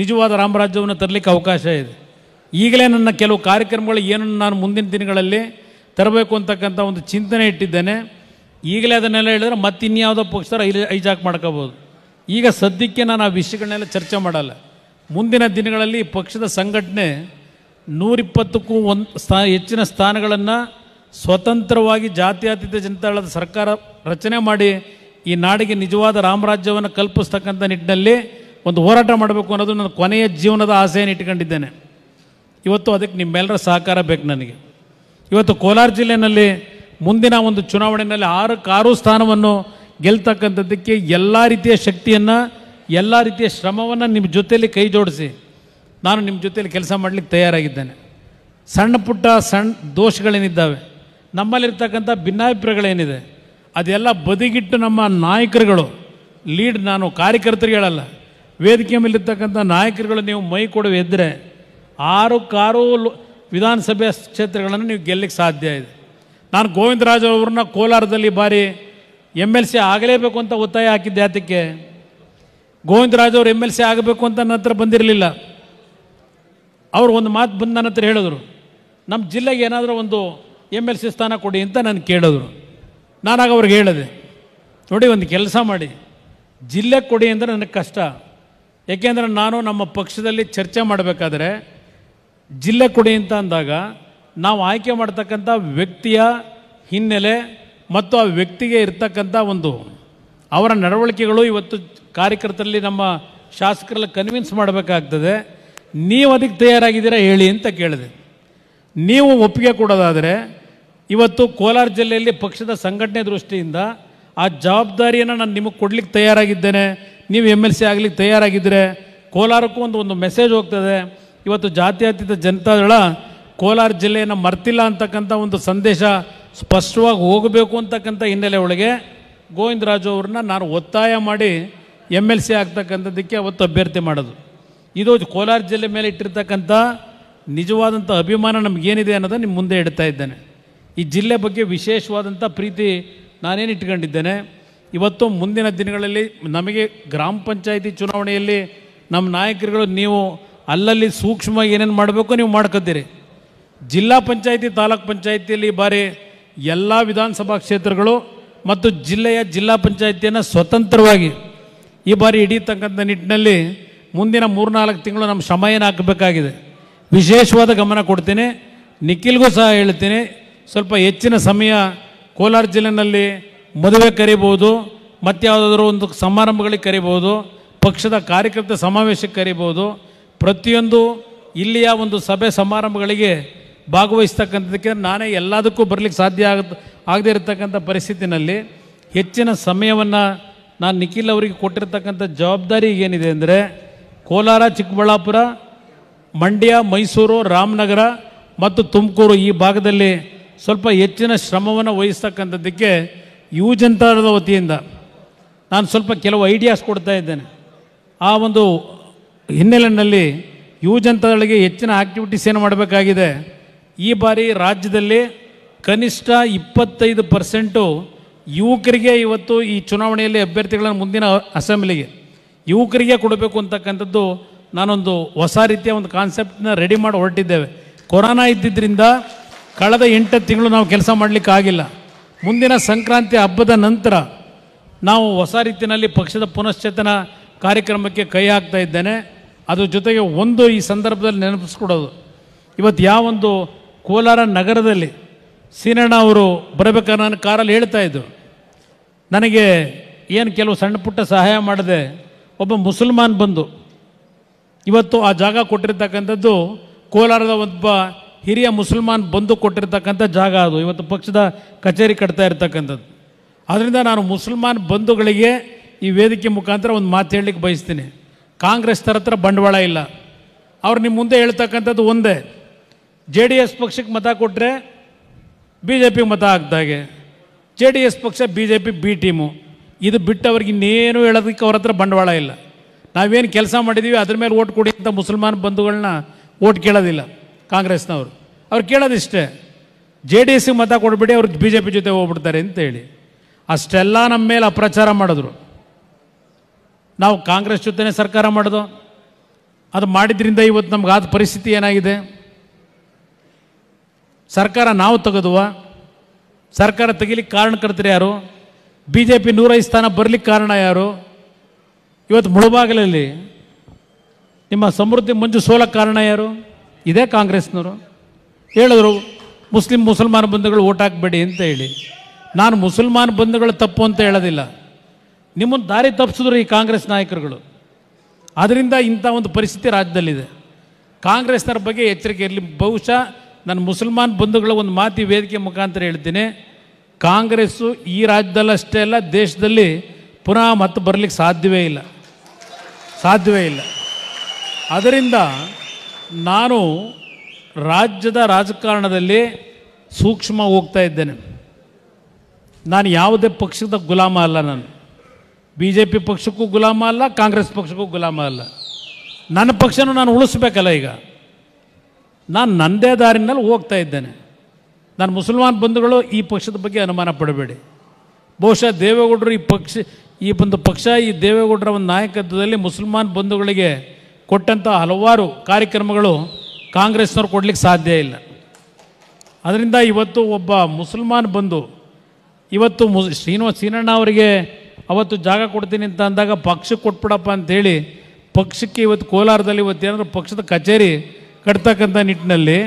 ನಿಜವಾದ ರಾಮರಾಜ್ಯವನ್ನು ತರಲಿಕ್ಕೆ ಅವಕಾಶ ಇದೆ ಈಗಲೇ ನನ್ನ ಕೆಲವು ಕಾರ್ಯಕ್ರಮಗಳು ಏನನ್ನು ನಾನು ಮುಂದಿನ ದಿನಗಳಲ್ಲಿ ತರಬೇಕು ಅಂತಕ್ಕಂಥ ಒಂದು ಚಿಂತನೆ ಇಟ್ಟಿದ್ದೇನೆ ಈಗಲೇ ಅದನ್ನೆಲ್ಲ ಹೇಳಿದ್ರೆ ಮತ್ತಿನ್ಯಾವುದೋ ಪಕ್ಷದ ಐ ಐಜಾಕ್ ಮಾಡ್ಕೋಬೋದು ಈಗ ಸದ್ಯಕ್ಕೆ ನಾನು ಆ ವಿಷಯಗಳನ್ನೆಲ್ಲ ಚರ್ಚೆ ಮಾಡಲ್ಲ ಮುಂದಿನ ದಿನಗಳಲ್ಲಿ ಪಕ್ಷದ ಸಂಘಟನೆ ನೂರಿಪ್ಪತ್ತಕ್ಕೂ ಒಂದು ಸ್ಥಾ ಹೆಚ್ಚಿನ ಸ್ಥಾನಗಳನ್ನು ಸ್ವತಂತ್ರವಾಗಿ ಜಾತ್ಯತೀತ ಜನತಾಳದ ಸರ್ಕಾರ ರಚನೆ ಮಾಡಿ ಈ ನಾಡಿಗೆ ನಿಜವಾದ ರಾಮರಾಜ್ಯವನ್ನು ಕಲ್ಪಿಸ್ತಕ್ಕಂಥ ನಿಟ್ಟಿನಲ್ಲಿ ಒಂದು ಹೋರಾಟ ಮಾಡಬೇಕು ಅನ್ನೋದು ನನ್ನ ಕೊನೆಯ ಜೀವನದ ಆಸೆಯನ್ನು ಇಟ್ಕೊಂಡಿದ್ದೇನೆ ಇವತ್ತು ಅದಕ್ಕೆ ನಿಮ್ಮೆಲ್ಲರ ಸಹಕಾರ ಬೇಕು ನನಗೆ ಇವತ್ತು ಕೋಲಾರ ಜಿಲ್ಲೆಯಲ್ಲಿ ಮುಂದಿನ ಒಂದು ಚುನಾವಣೆಯಲ್ಲಿ ಆರು ಕಾರು ಸ್ಥಾನವನ್ನು ಗೆಲ್ತಕ್ಕಂಥದ್ದಕ್ಕೆ ಎಲ್ಲ ರೀತಿಯ ಶಕ್ತಿಯನ್ನು ಎಲ್ಲ ರೀತಿಯ ಶ್ರಮವನ್ನು ನಿಮ್ಮ ಜೊತೆಯಲ್ಲಿ ಕೈ ಜೋಡಿಸಿ ನಾನು ನಿಮ್ಮ ಜೊತೆಯಲ್ಲಿ ಕೆಲಸ ಮಾಡಲಿಕ್ಕೆ ತಯಾರಾಗಿದ್ದೇನೆ ಸಣ್ಣ ಪುಟ್ಟ ಸಣ್ಣ ದೋಷಗಳೇನಿದ್ದಾವೆ ನಮ್ಮಲ್ಲಿರ್ತಕ್ಕಂಥ ಭಿನ್ನಾಭಿಪ್ರಾಯಗಳೇನಿದೆ ಅದೆಲ್ಲ ಬದಿಗಿಟ್ಟು ನಮ್ಮ ನಾಯಕರುಗಳು ಲೀಡ್ ನಾನು ಕಾರ್ಯಕರ್ತರು ಹೇಳಲ್ಲ ವೇದಿಕೆ ಮೇಲಿರ್ತಕ್ಕಂಥ ನಾಯಕರುಗಳು ನೀವು ಮೈ ಕೊಡುವ ಎದ್ರೆ ಆರು ಕಾರು ವಿಧಾನಸಭೆ ಕ್ಷೇತ್ರಗಳನ್ನು ನೀವು ಗೆಲ್ಲಕ್ಕೆ ಸಾಧ್ಯ ಇದೆ ನಾನು ರಾಜ ಅವ್ರನ್ನ ಕೋಲಾರದಲ್ಲಿ ಬಾರಿ ಎಮ್ ಎಲ್ ಸಿ ಆಗಲೇಬೇಕು ಅಂತ ಒತ್ತಾಯ ಹಾಕಿದ್ದೆ ಅದಕ್ಕೆ ಗೋವಿಂದರಾಜ್ ಅವರು ಎಮ್ ಎಲ್ ಸಿ ಆಗಬೇಕು ಅಂತ ನನ್ನ ಹತ್ರ ಬಂದಿರಲಿಲ್ಲ ಅವರು ಒಂದು ಮಾತು ಬಂದು ನನ್ನ ಹತ್ರ ಹೇಳಿದ್ರು ನಮ್ಮ ಜಿಲ್ಲೆಗೆ ಏನಾದರೂ ಒಂದು ಎಮ್ ಎಲ್ ಸಿ ಸ್ಥಾನ ಕೊಡಿ ಅಂತ ನಾನು ಕೇಳಿದ್ರು ನಾನಾಗ ಅವ್ರಿಗೆ ಹೇಳಿದೆ ನೋಡಿ ಒಂದು ಕೆಲಸ ಮಾಡಿ ಜಿಲ್ಲೆ ಕೊಡಿ ಅಂದರೆ ನನಗೆ ಕಷ್ಟ ಏಕೆಂದರೆ ನಾನು ನಮ್ಮ ಪಕ್ಷದಲ್ಲಿ ಚರ್ಚೆ ಮಾಡಬೇಕಾದ್ರೆ ಜಿಲ್ಲೆ ಕೊಡಿ ಅಂತ ಅಂದಾಗ ನಾವು ಆಯ್ಕೆ ಮಾಡ್ತಕ್ಕಂಥ ವ್ಯಕ್ತಿಯ ಹಿನ್ನೆಲೆ ಮತ್ತು ಆ ವ್ಯಕ್ತಿಗೆ ಇರ್ತಕ್ಕಂಥ ಒಂದು ಅವರ ನಡವಳಿಕೆಗಳು ಇವತ್ತು ಕಾರ್ಯಕರ್ತರಲ್ಲಿ ನಮ್ಮ ಶಾಸಕರಲ್ಲಿ ಕನ್ವಿನ್ಸ್ ಮಾಡಬೇಕಾಗ್ತದೆ ನೀವು ಅದಕ್ಕೆ ತಯಾರಾಗಿದ್ದೀರಾ ಹೇಳಿ ಅಂತ ಕೇಳಿದೆ ನೀವು ಒಪ್ಪಿಗೆ ಕೊಡೋದಾದರೆ ಇವತ್ತು ಕೋಲಾರ ಜಿಲ್ಲೆಯಲ್ಲಿ ಪಕ್ಷದ ಸಂಘಟನೆ ದೃಷ್ಟಿಯಿಂದ ಆ ಜವಾಬ್ದಾರಿಯನ್ನು ನಾನು ನಿಮಗೆ ಕೊಡ್ಲಿಕ್ಕೆ ತಯಾರಾಗಿದ್ದೇನೆ ನೀವು ಎಮ್ ಎಲ್ ಸಿ ಆಗಲಿಕ್ಕೆ ತಯಾರಾಗಿದ್ದರೆ ಕೋಲಾರಕ್ಕೂ ಒಂದು ಒಂದು ಮೆಸೇಜ್ ಹೋಗ್ತದೆ ಇವತ್ತು ಜಾತ್ಯತೀತ ಜನತಾದಳ ಕೋಲಾರ ಜಿಲ್ಲೆಯನ್ನು ಮರ್ತಿಲ್ಲ ಅಂತಕ್ಕಂಥ ಒಂದು ಸಂದೇಶ ಸ್ಪಷ್ಟವಾಗಿ ಹೋಗಬೇಕು ಅಂತಕ್ಕಂಥ ಹಿನ್ನೆಲೆ ಒಳಗೆ ಗೋವಿಂದರಾಜು ಅವ್ರನ್ನ ನಾನು ಒತ್ತಾಯ ಮಾಡಿ ಎಮ್ ಎಲ್ ಸಿ ಆಗ್ತಕ್ಕಂಥದ್ದಕ್ಕೆ ಅವತ್ತು ಅಭ್ಯರ್ಥಿ ಮಾಡೋದು ಇದು ಕೋಲಾರ ಜಿಲ್ಲೆ ಮೇಲೆ ಇಟ್ಟಿರ್ತಕ್ಕಂಥ ನಿಜವಾದಂಥ ಅಭಿಮಾನ ನಮಗೇನಿದೆ ಅನ್ನೋದನ್ನು ನಿಮ್ಮ ಮುಂದೆ ಇಡ್ತಾ ಇದ್ದೇನೆ ಈ ಜಿಲ್ಲೆ ಬಗ್ಗೆ ವಿಶೇಷವಾದಂಥ ಪ್ರೀತಿ ನಾನೇನು ಇಟ್ಕೊಂಡಿದ್ದೇನೆ ಇವತ್ತು ಮುಂದಿನ ದಿನಗಳಲ್ಲಿ ನಮಗೆ ಗ್ರಾಮ ಪಂಚಾಯಿತಿ ಚುನಾವಣೆಯಲ್ಲಿ ನಮ್ಮ ನಾಯಕರುಗಳು ನೀವು ಅಲ್ಲಲ್ಲಿ ಸೂಕ್ಷ್ಮವಾಗಿ ಏನೇನು ಮಾಡಬೇಕು ನೀವು ಮಾಡ್ಕೊತೀರಿ ಜಿಲ್ಲಾ ಪಂಚಾಯಿತಿ ತಾಲೂಕ್ ಪಂಚಾಯಿತಿಯಲ್ಲಿ ಈ ಬಾರಿ ಎಲ್ಲ ವಿಧಾನಸಭಾ ಕ್ಷೇತ್ರಗಳು ಮತ್ತು ಜಿಲ್ಲೆಯ ಜಿಲ್ಲಾ ಪಂಚಾಯಿತಿಯನ್ನು ಸ್ವತಂತ್ರವಾಗಿ ಈ ಬಾರಿ ಹಿಡಿಯತಕ್ಕಂಥ ನಿಟ್ಟಿನಲ್ಲಿ ಮುಂದಿನ ಮೂರ್ನಾಲ್ಕು ತಿಂಗಳು ನಮ್ಮ ಶ್ರಮ ಏನು ಹಾಕಬೇಕಾಗಿದೆ ವಿಶೇಷವಾದ ಗಮನ ಕೊಡ್ತೀನಿ ನಿಖಿಲ್ಗೂ ಸಹ ಹೇಳ್ತೀನಿ ಸ್ವಲ್ಪ ಹೆಚ್ಚಿನ ಸಮಯ ಕೋಲಾರ ಜಿಲ್ಲೆಯಲ್ಲಿ ಮದುವೆ ಕರಿಬೋದು ಮತ್ತು ಯಾವುದಾದ್ರೂ ಒಂದು ಸಮಾರಂಭಗಳಿಗೆ ಕರಿಬೋದು ಪಕ್ಷದ ಕಾರ್ಯಕರ್ತ ಸಮಾವೇಶಕ್ಕೆ ಕರಿಬೋದು ಪ್ರತಿಯೊಂದು ಇಲ್ಲಿಯ ಒಂದು ಸಭೆ ಸಮಾರಂಭಗಳಿಗೆ ಭಾಗವಹಿಸ್ತಕ್ಕಂಥದಕ್ಕೆ ನಾನೇ ಎಲ್ಲದಕ್ಕೂ ಬರಲಿಕ್ಕೆ ಸಾಧ್ಯ ಆಗ ಆಗದೇ ಇರತಕ್ಕಂಥ ಪರಿಸ್ಥಿತಿನಲ್ಲಿ ಹೆಚ್ಚಿನ ಸಮಯವನ್ನು ನಾನು ನಿಖಿಲ್ ಅವರಿಗೆ ಕೊಟ್ಟಿರತಕ್ಕಂಥ ಜವಾಬ್ದಾರಿ ಏನಿದೆ ಅಂದರೆ ಕೋಲಾರ ಚಿಕ್ಕಬಳ್ಳಾಪುರ ಮಂಡ್ಯ ಮೈಸೂರು ರಾಮನಗರ ಮತ್ತು ತುಮಕೂರು ಈ ಭಾಗದಲ್ಲಿ ಸ್ವಲ್ಪ ಹೆಚ್ಚಿನ ಶ್ರಮವನ್ನು ವಹಿಸ್ತಕ್ಕಂಥದ್ದಕ್ಕೆ ಯುವ ಜನತಾದ ವತಿಯಿಂದ ನಾನು ಸ್ವಲ್ಪ ಕೆಲವು ಐಡಿಯಾಸ್ ಕೊಡ್ತಾ ಇದ್ದೇನೆ ಆ ಒಂದು ಹಿನ್ನೆಲೆಯಲ್ಲಿ ಯುವ ಜನತಾದಳಿಗೆ ಹೆಚ್ಚಿನ ಆ್ಯಕ್ಟಿವಿಟೀಸ್ ಏನು ಮಾಡಬೇಕಾಗಿದೆ ಈ ಬಾರಿ ರಾಜ್ಯದಲ್ಲಿ ಕನಿಷ್ಠ ಇಪ್ಪತ್ತೈದು ಪರ್ಸೆಂಟು ಯುವಕರಿಗೆ ಇವತ್ತು ಈ ಚುನಾವಣೆಯಲ್ಲಿ ಅಭ್ಯರ್ಥಿಗಳನ್ನು ಮುಂದಿನ ಅಸೆಂಬ್ಲಿಗೆ ಯುವಕರಿಗೆ ಕೊಡಬೇಕು ಅಂತಕ್ಕಂಥದ್ದು ನಾನೊಂದು ಹೊಸ ರೀತಿಯ ಒಂದು ಕಾನ್ಸೆಪ್ಟನ್ನ ರೆಡಿ ಮಾಡಿ ಹೊರಟಿದ್ದೇವೆ ಕೊರೋನಾ ಇದ್ದಿದ್ದರಿಂದ ಕಳೆದ ಎಂಟು ತಿಂಗಳು ನಾವು ಕೆಲಸ ಮಾಡಲಿಕ್ಕೆ ಆಗಿಲ್ಲ ಮುಂದಿನ ಸಂಕ್ರಾಂತಿ ಹಬ್ಬದ ನಂತರ ನಾವು ಹೊಸ ರೀತಿಯಲ್ಲಿ ಪಕ್ಷದ ಪುನಶ್ಚೇತನ ಕಾರ್ಯಕ್ರಮಕ್ಕೆ ಕೈ ಹಾಕ್ತಾ ಇದ್ದೇನೆ ಅದ್ರ ಜೊತೆಗೆ ಒಂದು ಈ ಸಂದರ್ಭದಲ್ಲಿ ನೆನಪಿಸ್ಕೊಡೋದು ಇವತ್ತು ಯಾವ ಒಂದು ಕೋಲಾರ ನಗರದಲ್ಲಿ ಸೀನಣ್ಣ ಅವರು ಬರಬೇಕಾದ್ರೆ ನಾನು ಕಾರಲ್ಲಿ ಹೇಳ್ತಾ ಇದ್ದರು ನನಗೆ ಏನು ಕೆಲವು ಸಣ್ಣ ಪುಟ್ಟ ಸಹಾಯ ಮಾಡಿದೆ ಒಬ್ಬ ಮುಸಲ್ಮಾನ್ ಬಂದು ಇವತ್ತು ಆ ಜಾಗ ಕೊಟ್ಟಿರ್ತಕ್ಕಂಥದ್ದು ಕೋಲಾರದ ಒಬ್ಬ ಹಿರಿಯ ಮುಸಲ್ಮಾನ್ ಬಂದು ಕೊಟ್ಟಿರ್ತಕ್ಕಂಥ ಜಾಗ ಅದು ಇವತ್ತು ಪಕ್ಷದ ಕಚೇರಿ ಕಟ್ತಾ ಇರ್ತಕ್ಕಂಥದ್ದು ಅದರಿಂದ ನಾನು ಮುಸಲ್ಮಾನ್ ಬಂಧುಗಳಿಗೆ ಈ ವೇದಿಕೆ ಮುಖಾಂತರ ಒಂದು ಮಾತು ಹೇಳಲಿಕ್ಕೆ ಬಯಸ್ತೀನಿ ಕಾಂಗ್ರೆಸ್ ಥರ ಹತ್ರ ಬಂಡವಾಳ ಇಲ್ಲ ಅವ್ರು ನಿಮ್ಮ ಮುಂದೆ ಹೇಳ್ತಕ್ಕಂಥದ್ದು ಒಂದೇ ಜೆ ಡಿ ಎಸ್ ಪಕ್ಷಕ್ಕೆ ಮತ ಕೊಟ್ಟರೆ ಬಿ ಜೆ ಪಿಗೆ ಮತ ಹಾಕ್ದಾಗೆ ಜೆ ಡಿ ಎಸ್ ಪಕ್ಷ B J P B team ಇದು ಬಿಟ್ಟು ಅವ್ರಿಗೆ ಇನ್ನೇನು ಹೇಳೋದಕ್ಕೆ ಅವ್ರ ಹತ್ರ ಬಂಡವಾಳ ಇಲ್ಲ ನಾವೇನು ಕೆಲಸ ಮಾಡಿದ್ದೀವಿ ಅದ್ರ ಮೇಲೆ ಓಟ್ ಕೊಡಿ ಅಂತ ಮುಸಲ್ಮಾನ್ ಬಂಧುಗಳನ್ನ ಓಟ್ ಕೇಳೋದಿಲ್ಲ ಕಾಂಗ್ರೆಸ್ನವರು ಅವ್ರು ಕೇಳೋದಿಷ್ಟೇ ಜೆ ಡಿ ಎಸ್ಗೆ ಮತ ಕೊಡ್ಬಿಡಿ ಅವ್ರು ಬಿ ಜೆ ಪಿ ಜೊತೆ ಹೋಗ್ಬಿಡ್ತಾರೆ ಅಂತೇಳಿ ಅಷ್ಟೆಲ್ಲ ನಮ್ಮ ಮೇಲೆ ಅಪ್ರಚಾರ ಮಾಡಿದ್ರು ನಾವು ಕಾಂಗ್ರೆಸ್ ಜೊತೆನೇ ಸರ್ಕಾರ ಮಾಡೋದು ಅದು ಮಾಡಿದ್ರಿಂದ ಇವತ್ತು ನಮ್ಗೆ ಆದ ಪರಿಸ್ಥಿತಿ ಏನಾಗಿದೆ ಸರ್ಕಾರ ನಾವು ತೆಗೆದುವ ಸರ್ಕಾರ ತೆಗಿಲಿಕ್ಕೆ ಕಾರಣಕರ್ತರು ಯಾರು ಬಿ ಜೆ ಪಿ ನೂರೈದು ಸ್ಥಾನ ಬರಲಿಕ್ಕೆ ಕಾರಣ ಯಾರು ಇವತ್ತು ಮುಳುಬಾಗಿಲಲ್ಲಿ ನಿಮ್ಮ ಸಮೃದ್ಧಿ ಮಂಜು ಸೋಲಕ್ಕೆ ಕಾರಣ ಯಾರು ಇದೇ ಕಾಂಗ್ರೆಸ್ನವರು ಹೇಳಿದ್ರು ಮುಸ್ಲಿಂ ಮುಸಲ್ಮಾನ ಬಂಧುಗಳು ಓಟ್ ಹಾಕಬೇಡಿ ಅಂತ ಹೇಳಿ ನಾನು ಮುಸಲ್ಮಾನ ಬಂಧುಗಳು ತಪ್ಪು ಅಂತ ಹೇಳೋದಿಲ್ಲ ನಿಮ್ಮನ್ನು ದಾರಿ ತಪ್ಪಿಸಿದ್ರು ಈ ಕಾಂಗ್ರೆಸ್ ನಾಯಕರುಗಳು ಅದರಿಂದ ಇಂಥ ಒಂದು ಪರಿಸ್ಥಿತಿ ರಾಜ್ಯದಲ್ಲಿದೆ ಕಾಂಗ್ರೆಸ್ನವ್ರ ಬಗ್ಗೆ ಎಚ್ಚರಿಕೆ ಇರಲಿ ಬಹುಶಃ ನನ್ನ ಮುಸಲ್ಮಾನ್ ಬಂಧುಗಳ ಒಂದು ಮಾತಿ ವೇದಿಕೆ ಮುಖಾಂತರ ಹೇಳ್ತೀನಿ ಕಾಂಗ್ರೆಸ್ಸು ಈ ರಾಜ್ಯದಲ್ಲಷ್ಟೇ ಅಲ್ಲ ದೇಶದಲ್ಲಿ ಪುನಃ ಮತ್ತೆ ಬರಲಿಕ್ಕೆ ಸಾಧ್ಯವೇ ಇಲ್ಲ ಸಾಧ್ಯವೇ ಇಲ್ಲ ಅದರಿಂದ ನಾನು ರಾಜ್ಯದ ರಾಜಕಾರಣದಲ್ಲಿ ಸೂಕ್ಷ್ಮ ಹೋಗ್ತಾ ಇದ್ದೇನೆ ನಾನು ಯಾವುದೇ ಪಕ್ಷದ ಗುಲಾಮ ಅಲ್ಲ ನಾನು ಬಿ ಜೆ ಪಿ ಪಕ್ಷಕ್ಕೂ ಗುಲಾಮ ಅಲ್ಲ ಕಾಂಗ್ರೆಸ್ ಪಕ್ಷಕ್ಕೂ ಗುಲಾಮ ಅಲ್ಲ ನನ್ನ ಪಕ್ಷನೂ ನಾನು ಉಳಿಸ್ಬೇಕಲ್ಲ ಈಗ ನಾನು ನನ್ನದೇ ದಾರಿನಲ್ಲಿ ಹೋಗ್ತಾ ಇದ್ದೇನೆ ನಾನು ಮುಸಲ್ಮಾನ್ ಬಂಧುಗಳು ಈ ಪಕ್ಷದ ಬಗ್ಗೆ ಅನುಮಾನ ಪಡಬೇಡಿ ಬಹುಶಃ ದೇವೇಗೌಡರು ಈ ಪಕ್ಷ ಈ ಒಂದು ಪಕ್ಷ ಈ ದೇವೇಗೌಡರ ಒಂದು ನಾಯಕತ್ವದಲ್ಲಿ ಮುಸಲ್ಮಾನ್ ಬಂಧುಗಳಿಗೆ ಕೊಟ್ಟಂಥ ಹಲವಾರು ಕಾರ್ಯಕ್ರಮಗಳು ಕಾಂಗ್ರೆಸ್ನವ್ರು ಕೊಡಲಿಕ್ಕೆ ಸಾಧ್ಯ ಇಲ್ಲ ಅದರಿಂದ ಇವತ್ತು ಒಬ್ಬ ಮುಸಲ್ಮಾನ್ ಬಂಧು ಇವತ್ತು ಮು ಶ್ರೀನಿವಾಸ್ ಸೀನಣ್ಣ ಅವರಿಗೆ ಅವತ್ತು ಜಾಗ ಕೊಡ್ತೀನಿ ಅಂತ ಅಂದಾಗ ಪಕ್ಷಕ್ಕೆ ಕೊಟ್ಬಿಡಪ್ಪ ಅಂಥೇಳಿ ಪಕ್ಷಕ್ಕೆ ಇವತ್ತು ಕೋಲಾರದಲ್ಲಿ ಏನಾದರೂ ಪಕ್ಷದ ಕಚೇರಿ ಕಟ್ತಕ್ಕಂಥ ನಿಟ್ಟಿನಲ್ಲಿ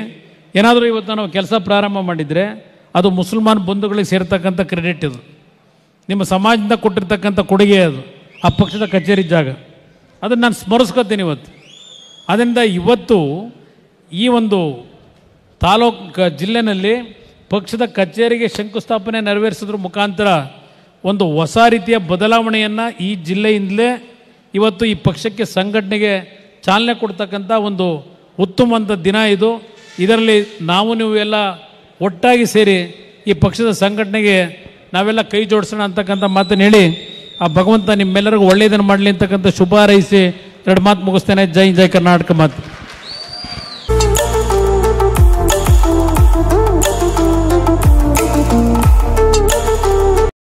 ಏನಾದರೂ ಇವತ್ತು ನಾವು ಕೆಲಸ ಪ್ರಾರಂಭ ಮಾಡಿದರೆ ಅದು ಮುಸಲ್ಮಾನ್ ಬಂಧುಗಳಿಗೆ ಸೇರ್ತಕ್ಕಂಥ ಕ್ರೆಡಿಟ್ ಇದು ನಿಮ್ಮ ಸಮಾಜದಿಂದ ಕೊಟ್ಟಿರ್ತಕ್ಕಂಥ ಕೊಡುಗೆ ಅದು ಆ ಪಕ್ಷದ ಕಚೇರಿ ಜಾಗ ಅದನ್ನು ನಾನು ಸ್ಮರಿಸ್ಕೊತೀನಿ ಇವತ್ತು ಅದರಿಂದ ಇವತ್ತು ಈ ಒಂದು ತಾಲೂಕು ಜಿಲ್ಲೆನಲ್ಲಿ ಪಕ್ಷದ ಕಚೇರಿಗೆ ಶಂಕುಸ್ಥಾಪನೆ ನೆರವೇರಿಸಿದ್ರ ಮುಖಾಂತರ ಒಂದು ಹೊಸ ರೀತಿಯ ಬದಲಾವಣೆಯನ್ನು ಈ ಜಿಲ್ಲೆಯಿಂದಲೇ ಇವತ್ತು ಈ ಪಕ್ಷಕ್ಕೆ ಸಂಘಟನೆಗೆ ಚಾಲನೆ ಕೊಡ್ತಕ್ಕಂಥ ಒಂದು ಉತ್ತಮವಂಥ ದಿನ ಇದು ಇದರಲ್ಲಿ ನಾವು ನೀವು ಎಲ್ಲ ಒಟ್ಟಾಗಿ ಸೇರಿ ಈ ಪಕ್ಷದ ಸಂಘಟನೆಗೆ ನಾವೆಲ್ಲ ಕೈ ಜೋಡಿಸೋಣ ಅಂತಕ್ಕಂಥ ಮಾತನ್ನು ಹೇಳಿ ಆ ಭಗವಂತ ನಿಮ್ಮೆಲ್ಲರಿಗೂ ಒಳ್ಳೆಯದನ್ನು ಮಾಡಲಿ ಅಂತಕ್ಕಂಥ ಶುಭ ಹಾರೈಸಿ ಎರಡು ಮಾತು ಮುಗಿಸ್ತೇನೆ ಜೈ ಜೈ ಕರ್ನಾಟಕ ಮಾತು